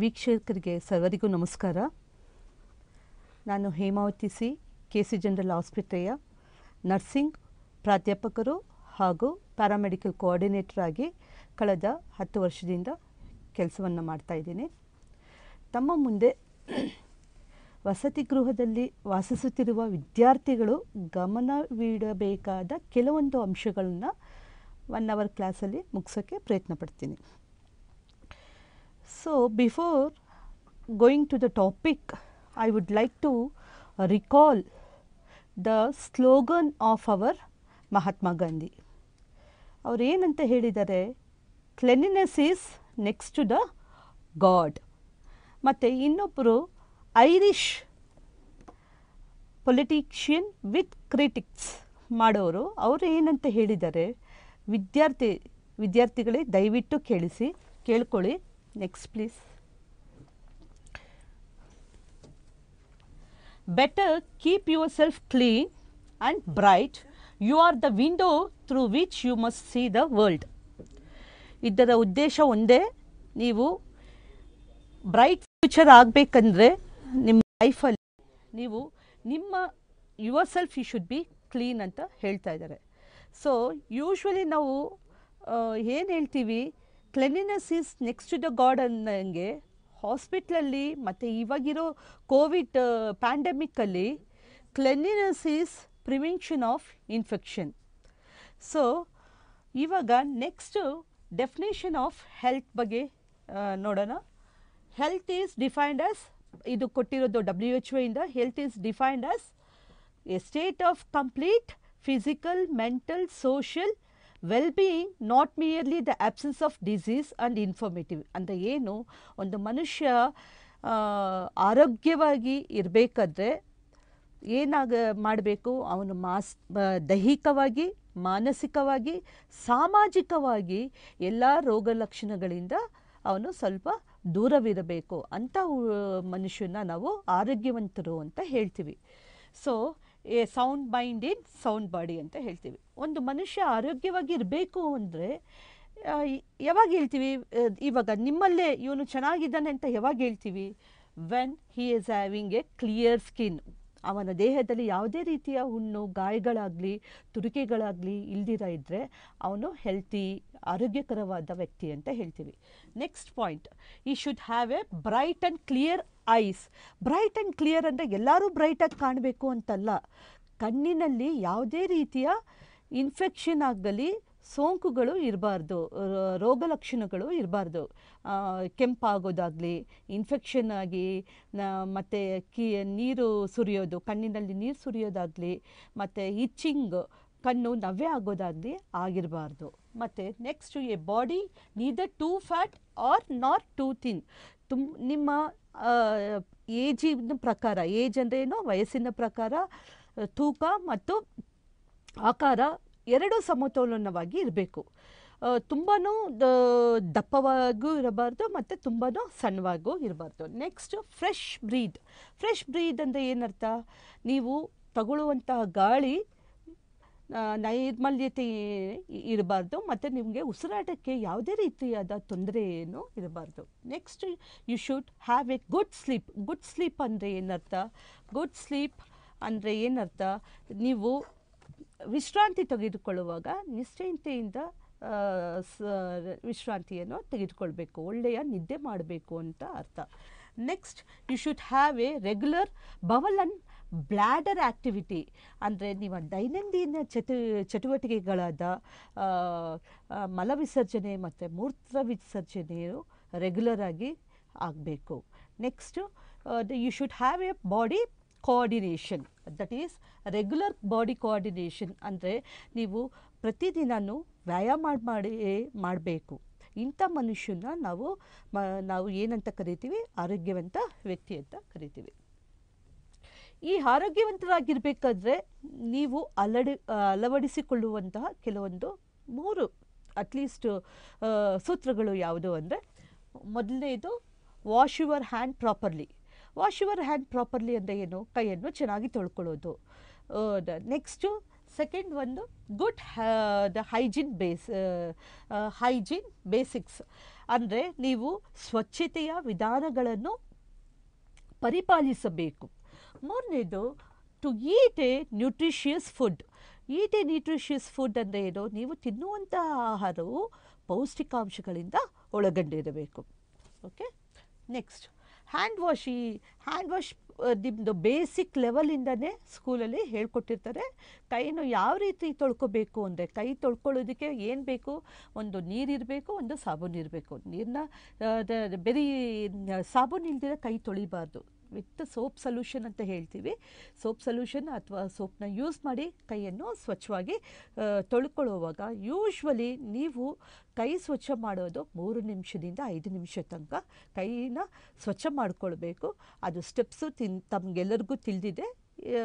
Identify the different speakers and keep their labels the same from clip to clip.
Speaker 1: ವೀಕ್ಷಕರಿಗೆ ಸರ್ವರಿಗೂ ನಮಸ್ಕಾರ ನಾನು Hemavathi C K C general ಆಸ್ಪತ್ರೆಯ ನರ್ಸಿಂಗ್ ಪ್ರಾಧ್ಯಾಪಕರು ಹಾಗೂ ಪ್ಯಾರಾಮೆಡಿಕಲ್ ಕೋಆರ್ಡಿನೇಟರ್ ಆಗಿ ಕಳೆದ ಹತ್ತು ವರ್ಷದಿಂದ ಕೆಲಸವನ್ನು ಮಾಡ್ತಾಯಿದ್ದೀನಿ ತಮ್ಮ ಮುಂದೆ ವಸತಿ ಗೃಹದಲ್ಲಿ ವಾಸಿಸುತ್ತಿರುವ ವಿದ್ಯಾರ್ಥಿಗಳು ಗಮನವಿಡಬೇಕಾದ ಕೆಲವೊಂದು ಅಂಶಗಳನ್ನು ಒನ್ ಅವರ್ ಕ್ಲಾಸಲ್ಲಿ ಮುಗಿಸೋಕ್ಕೆ ಪ್ರಯತ್ನ ಪಡ್ತೀನಿ so before going to the topic I would like to recall the slogan of our Mahatma Gandhi ಅವ್ರು ಏನಂತ ಹೇಳಿದ್ದಾರೆ cleanliness is next to the god ಮತ್ತು ಇನ್ನೊಬ್ಬರು ಐರಿಷ್ ಪೊಲಿಟೀಷಿಯನ್ ವಿತ್ ಕ್ರಿಟಿಕ್ಸ್ ಮಾಡೋರು ಅವರು ಏನಂತ ಹೇಳಿದ್ದಾರೆ ವಿದ್ಯಾರ್ಥಿ ವಿದ್ಯಾರ್ಥಿಗಳೇ ದಯವಿಟ್ಟು ಕೇಳಿಸಿ ಕೇಳ್ಕೊಳ್ಳಿ Next please. Better keep yourself clean and bright. You are the window through which you must see the world. ಇದರ ಉದ್ದೇಶ ಒಂದೇ ನೀವು ಬ್ರೈಟ್ ಫ್ಯೂಚರ್ ಆಗಬೇಕಂದ್ರೆ ನಿಮ್ಮ ಲೈಫಲ್ಲಿ ನೀವು ನಿಮ್ಮ yourself you should be clean ಅಂತ ಹೇಳ್ತಾ ಇದ್ದಾರೆ ಸೊ ಯೂಶ್ವಲಿ ನಾವು ಏನು ಹೇಳ್ತೀವಿ cleanliness is next to the god ಅನ್ನಂಗೆ ಹಾಸ್ಪಿಟ್ಲಲ್ಲಿ ಮತ್ತು ಇವಾಗಿರೋ ಕೋವಿಡ್ ಪ್ಯಾಂಡಮಿಕ್ಕಲ್ಲಿ cleanliness is prevention of infection so ಇವಾಗ ನೆಕ್ಸ್ಟು ಡೆಫಿನೇಷನ್ ಆಫ್ ಹೆಲ್ತ್ ಬಗ್ಗೆ ನೋಡೋಣ ಹೆಲ್ತ್ ಈಸ್ ಡಿಫೈನ್ಡ್ ಆಸ್ ಇದು ಕೊಟ್ಟಿರೋದು ಡಬ್ಲ್ಯೂ ಎಚ್ ಒಯಿಂದ health is defined as a state of complete physical mental social well being not merely the absence of disease and informative ಅಂತ ಏನು ಒಂದು ಮನುಷ್ಯ ಆರೋಗ್ಯವಾಗಿ ಇರಬೇಕಾದ್ರೆ ಏನಾಗ ಮಾಡಬೇಕು ಅವನು ಮಾಸ್ ದೈಹಿಕವಾಗಿ ಮಾನಸಿಕವಾಗಿ ಸಾಮಾಜಿಕವಾಗಿ ಎಲ್ಲ ರೋಗ ಲಕ್ಷಣಗಳಿಂದ ಅವನು ಸ್ವಲ್ಪ ದೂರವಿರಬೇಕು ಅಂಥ ಮನುಷ್ಯನ ನಾವು ಆರೋಗ್ಯವಂತರು ಅಂತ ಹೇಳ್ತೀವಿ so a sound mind in sound body ಅಂತ ಹೇಳ್ತೀವಿ ಒಂದು ಮನುಷ್ಯ ಆರೋಗ್ಯವಾಗಿ ಇರಬೇಕು ಅಂದರೆ ಯಾವಾಗ ಹೇಳ್ತೀವಿ ಇವಾಗ ನಿಮ್ಮಲ್ಲೇ ಇವನು ಚೆನ್ನಾಗಿದ್ದಾನೆ ಅಂತ ಯಾವಾಗ ಹೇಳ್ತೀವಿ when he is having a clear skin ಅವನ ದೇಹದಲ್ಲಿ ಯಾವುದೇ ರೀತಿಯ ಹುಣ್ಣು ಗಾಯಗಳಾಗಲಿ ತುರಿಕೆಗಳಾಗಲಿ ಇಲ್ದಿರ ಇದ್ದರೆ ಅವನು ಹೆಲ್ತಿ ಆರೋಗ್ಯಕರವಾದ ವ್ಯಕ್ತಿ ಅಂತ ಹೇಳ್ತೀವಿ next point he should have a bright and clear eyes bright and clear ಅಂದರೆ ಎಲ್ಲರೂ ಬ್ರೈಟಾಗಿ ಕಾಣಬೇಕು ಅಂತಲ್ಲ ಕಣ್ಣಿನಲ್ಲಿ ಯಾವುದೇ ರೀತಿಯ ಇನ್ಫೆಕ್ಷನ್ ಆಗಲಿ ಸೋಂಕುಗಳು ಇರಬಾರ್ದು ರೋಗ ಲಕ್ಷಣಗಳು ಇರಬಾರ್ದು ಕೆಂಪಾಗೋದಾಗಲಿ ಇನ್ಫೆಕ್ಷನ್ ಆಗಿ ಮತ್ತು ಕಿ ನೀರು ಸುರಿಯೋದು ಕಣ್ಣಿನಲ್ಲಿ ನೀರು ಸುರಿಯೋದಾಗಲಿ ಮತ್ತು ಇಚ್ಚಿಂಗ್ ಕಣ್ಣು ನವ್ಯ ಆಗೋದಾಗಲಿ ಆಗಿರಬಾರ್ದು ಮತ್ತು next a body neither too fat or not too thin ತುಂಬ ನಿಮ್ಮ ಏಜಿನ ಪ್ರಕಾರ ಏಜ್ ಏನು ವಯಸ್ಸಿನ ಪ್ರಕಾರ ತೂಕ ಮತ್ತು ಆಕಾರ ಎರಡೂ ಸಮತೋಲನವಾಗಿ ಇರಬೇಕು ತುಂಬಾ ದಪ್ಪವಾಗೂ ಇರಬಾರ್ದು ಮತ್ತು ತುಂಬಾ ಸಣ್ಣವಾಗೂ ಇರಬಾರ್ದು next fresh breath fresh breath ಅಂದರೆ ಏನರ್ಥ ನೀವು ತಗೊಳ್ಳುವಂತಹ ಗಾಳಿ ನೈರ್ಮಲ್ಯತೆ ಇರಬಾರ್ದು ಮತ್ತು ನಿಮಗೆ ಉಸಿರಾಟಕ್ಕೆ ಯಾವುದೇ ರೀತಿಯಾದ ತೊಂದರೆ ಏನು ಇರಬಾರ್ದು next you should have a good sleep good sleep ಅಂದರೆ ಏನರ್ಥ ಗುಡ್ ಸ್ಲೀಪ್ ಅಂದರೆ ಏನರ್ಥ ನೀವು ವಿಶ್ರಾಂತಿ ತೆಗೆದುಕೊಳ್ಳುವಾಗ ನಿಶ್ಚಯತೆಯಿಂದ ವಿಶ್ರಾಂತಿಯನ್ನು ತೆಗೆದುಕೊಳ್ಬೇಕು ಒಳ್ಳೆಯ ನಿದ್ದೆ ಮಾಡಬೇಕು ಅಂತ ಅರ್ಥ next you should have a regular bowel and bladder activity ಅಂದರೆ ನೀವು ದೈನಂದಿನ ಚಟು ಚಟುವಟಿಕೆಗಳಾದ ಮಲವಿಸರ್ಜನೆ ಮತ್ತು ಮೂತ್ರ ವಿಸರ್ಜನೆಯು ರೆಗ್ಯುಲರಾಗಿ ಆಗಬೇಕು next you should have a body coordination that is regular body coordination ಅಂದರೆ ನೀವು ಪ್ರತಿದಿನವೂ ವ್ಯಾಯಾಮ ಮಾಡಿ ಮಾಡಬೇಕು ಇಂಥ ಮನುಷ್ಯನ ನಾವು ಮ ನಾವು ಏನಂತ ಕರಿತೀವಿ ಆರೋಗ್ಯವಂತ ವ್ಯಕ್ತಿ ಅಂತ ಕರಿತೀವಿ ಈ ಆರೋಗ್ಯವಂತರಾಗಿರಬೇಕಾದ್ರೆ ನೀವು ಅಲಡಿ ಅಳವಡಿಸಿಕೊಳ್ಳುವಂತಹ ಕೆಲವೊಂದು ಮೂರು ಅಟ್ಲೀಸ್ಟ್ ಸೂತ್ರಗಳು ಯಾವುದು ಅಂದರೆ ಮೊದಲನೇದು wash your hand properly wash your hand properly ಅಂದರೆ ಏನು ಕೈಯನ್ನು ಚೆನ್ನಾಗಿ ತೊಳ್ಕೊಳ್ಳೋದು ನೆಕ್ಸ್ಟು ಸೆಕೆಂಡ್ ಒಂದು good the hygiene base hygiene basics ಅಂದರೆ ನೀವು ಸ್ವಚ್ಛತೆಯ ವಿಧಾನಗಳನ್ನು ಪರಿಪಾಲಿಸಬೇಕು ಮೂರನೇದು to eat a nutritious food eat a nutritious food ಅಂದರೆ ಏನು ನೀವು ತಿನ್ನುವಂತಹ ಆಹಾರವು ಪೌಷ್ಟಿಕಾಂಶಗಳಿಂದ ಒಳಗೊಂಡಿರಬೇಕು ಓಕೆ ನೆಕ್ಸ್ಟ್ ಹ್ಯಾಂಡ್ ವಾಶ್ ಈ ಹ್ಯಾಂಡ್ ವಾಶ್ ನಿಮ್ಮದು ಬೇಸಿಕ್ ಲೆವೆಲಿಂದನೇ ಸ್ಕೂಲಲ್ಲಿ ಹೇಳ್ಕೊಟ್ಟಿರ್ತಾರೆ ಕೈಯನ್ನು ಯಾವ ರೀತಿ ತೊಳ್ಕೊಬೇಕು ಅಂದರೆ ಕೈ ತೊಳ್ಕೊಳ್ಳೋದಕ್ಕೆ ಏನು ಬೇಕು ಒಂದು ನೀರಿರಬೇಕು ಒಂದು ಸಾಬೂನು ಇರಬೇಕು ನೀರನ್ನ ಬರೀ ಸಾಬೂನು ಇಲ್ದಿರ ಕೈ ತೊಳಿಬಾರ್ದು ವಿತ್ ಸೋಪ್ ಸೊಲ್ಯೂಷನ್ ಅಂತ ಹೇಳ್ತೀವಿ ಸೋಪ್ ಸೊಲ್ಯೂಷನ್ ಅಥವಾ ಸೋಪ್ನ ಯೂಸ್ ಮಾಡಿ ಕೈಯನ್ನು ಸ್ವಚ್ಛವಾಗಿ ತೊಳ್ಕೊಳ್ಳುವಾಗ ಯೂಶ್ವಲಿ ನೀವು ಕೈ ಸ್ವಚ್ಛ ಮಾಡೋದು ಮೂರು ನಿಮಿಷದಿಂದ ಐದು ನಿಮಿಷ ತನಕ ಕೈನ ಸ್ವಚ್ಛ ಮಾಡಿಕೊಳ್ಬೇಕು ಅದು ಸ್ಟೆಪ್ಸು ತಿನ್ ತಮಗೆಲ್ಲರಿಗೂ ತಿಳಿದಿದೆ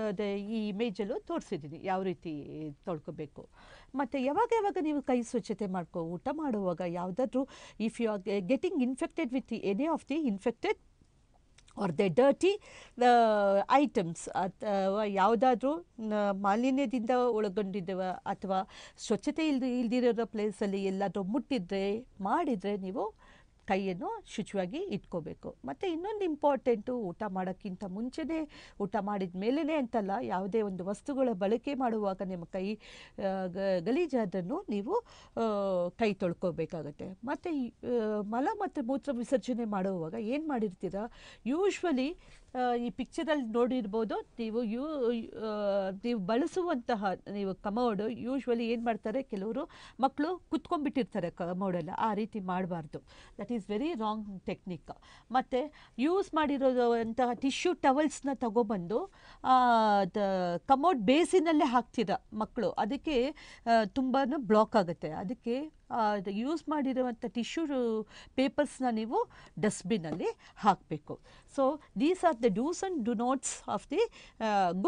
Speaker 1: ಅದೇ ಈ ಇಮೇಜಲ್ಲೂ ತೋರಿಸಿದ್ದೀನಿ ಯಾವ ರೀತಿ ತೊಳ್ಕೊಬೇಕು ಮತ್ತು ಯಾವಾಗ ಯಾವಾಗ ನೀವು ಕೈ ಸ್ವಚ್ಛತೆ ಮಾಡ್ಕೊ ಊಟ ಮಾಡುವಾಗ ಯಾವುದಾದ್ರೂ if you are getting infected with any of the infected or the dirty items ಅಥವಾ ಯಾವುದಾದ್ರೂ ಮಾಲಿನ್ಯದಿಂದ ಒಳಗೊಂಡಿದ್ದವ ಅಥವಾ ಸ್ವಚ್ಛತೆ ಇಲ್ದಿ ಇಲ್ದಿರೋ ಪ್ಲೇಸಲ್ಲಿ ಎಲ್ಲಾದರೂ ಮುಟ್ಟಿದರೆ ಮಾಡಿದರೆ ನೀವು ಕೈಯನ್ನು ಶುಚಿಯಾಗಿ ಇಟ್ಕೋಬೇಕು ಮತ್ತು ಇನ್ನೊಂದು ಇಂಪಾರ್ಟೆಂಟು ಊಟ ಮಾಡೋಕ್ಕಿಂತ ಮುಂಚೆನೇ ಊಟ ಮಾಡಿದ ಮೇಲೇ ಅಂತಲ್ಲ ಯಾವುದೇ ಒಂದು ವಸ್ತುಗಳ ಬಳಕೆ ಮಾಡುವಾಗ ನಿಮ್ಮ ಕೈ ಗಲೀಜಾದನ್ನು ನೀವು ಕೈ ತೊಳ್ಕೋಬೇಕಾಗತ್ತೆ ಮತ್ತು ಮಲ ಮತ್ತು ಮೂತ್ರ ವಿಸರ್ಜನೆ ಮಾಡುವಾಗ ಏನು ಮಾಡಿರ್ತೀರ ಯೂಶ್ವಲಿ ಈ ಪಿಕ್ಚರಲ್ಲಿ ನೋಡಿರ್ಬೋದು ನೀವು ಯೂ ನೀವು ಬಳಸುವಂತಹ ನೀವು ಕಮೋಡು ಯೂಶ್ವಲಿ ಏನು ಮಾಡ್ತಾರೆ ಕೆಲವರು ಮಕ್ಕಳು ಕುತ್ಕೊಂಡ್ಬಿಟ್ಟಿರ್ತಾರೆ ಕಮೋಡೆಲ್ಲ ಆ ರೀತಿ ಮಾಡಬಾರ್ದು that is very wrong technique ಮತ್ತು ಯೂಸ್ ಅಂತಹ ಟಿಶ್ಯೂ ಟವಲ್ಸ್ನ ತಗೊಬಂದು ಕಮೋಡ್ ಬೇಸಿನಲ್ಲೇ ಹಾಕ್ತೀರ ಮಕ್ಕಳು ಅದಕ್ಕೆ ತುಂಬಾ ಬ್ಲಾಕ್ ಆಗುತ್ತೆ ಅದಕ್ಕೆ ಯೂಸ್ ಮಾಡಿರುವಂಥ ಟಿಶ್ಯೂ ಪೇಪರ್ಸ್ನ ನೀವು ಡಸ್ಟ್ಬಿನ್ನಲ್ಲಿ ಹಾಕಬೇಕು so these are the dos and don'ts of the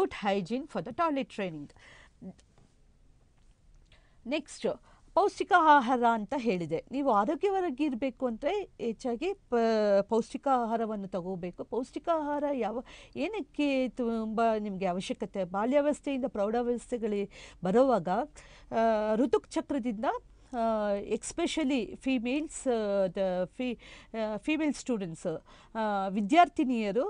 Speaker 1: good hygiene for the toilet training next ಪೌಷ್ಟಿಕ ಆಹಾರ ಅಂತ ಹೇಳಿದೆ ನೀವು ಆರೋಗ್ಯವಾಗಿ ಅಂದರೆ ಹೆಚ್ಚಾಗಿ ಪ ಪೌಷ್ಟಿಕ ಆಹಾರವನ್ನು ತಗೋಬೇಕು ಪೌಷ್ಟಿಕ ಆಹಾರ ಯಾವ ಏನಕ್ಕೆ ತುಂಬ ನಿಮಗೆ ಅವಶ್ಯಕತೆ ಬಾಲ್ಯಾವಸ್ಥೆಯಿಂದ ಪ್ರೌಢಾವಸ್ಥೆಗಳಿಗೆ ಬರುವಾಗ ಋತುಚಕ್ರದಿಂದ especially females the fe female students ವಿದ್ಯಾರ್ಥಿನಿಯರು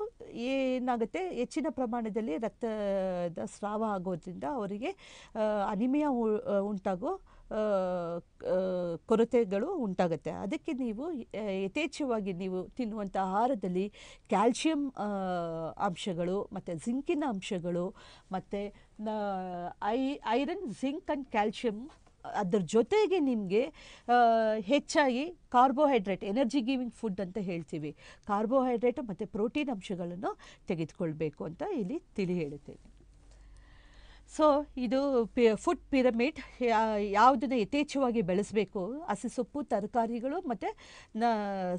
Speaker 1: ಏನಾಗುತ್ತೆ ಹೆಚ್ಚಿನ ಪ್ರಮಾಣದಲ್ಲಿ ರಕ್ತದ ಸ್ರಾವ ಆಗೋದ್ರಿಂದ ಅವರಿಗೆ ಅನಿಮಿಯಾ ಉಂಟಾಗೋ ಕೊರತೆಗಳು ಉಂಟಾಗುತ್ತೆ ಅದಕ್ಕೆ ನೀವು ಯಥೇಚ್ಛವಾಗಿ ನೀವು ತಿನ್ನುವಂಥ ಆಹಾರದಲ್ಲಿ ಕ್ಯಾಲ್ಶಿಯಂ ಅಂಶಗಳು ಮತ್ತು ಜಿಂಕಿನ ಅಂಶಗಳು ಮತ್ತು ಐ ಐರನ್ ಜಿಂಕ್ ಆ್ಯಂಡ್ ಕ್ಯಾಲ್ಶಿಯಂ ಅದರ ಜೊತೆಗೆ ನಿಮಗೆ ಹೆಚ್ಚಾಗಿ ಕಾರ್ಬೋಹೈಡ್ರೇಟ್ ಎನರ್ಜಿ ಗಿವಿಂಗ್ ಫುಡ್ ಅಂತ ಹೇಳ್ತೀವಿ ಕಾರ್ಬೋಹೈಡ್ರೇಟ್ ಮತ್ತು ಪ್ರೋಟೀನ್ ಅಂಶಗಳನ್ನು ತೆಗೆದುಕೊಳ್ಬೇಕು ಅಂತ ಇಲ್ಲಿ ತಿಳಿ ಹೇಳುತ್ತೇನೆ ಸೊ ಇದು ಪಿ ಫುಡ್ ಪಿರಮಿಡ್ ಯಾವುದನ್ನು ಯಥೇಚ್ಛವಾಗಿ ಬೆಳೆಸಬೇಕು ಹಸಿ ಸೊಪ್ಪು ತರಕಾರಿಗಳು ಮತ್ತು ನ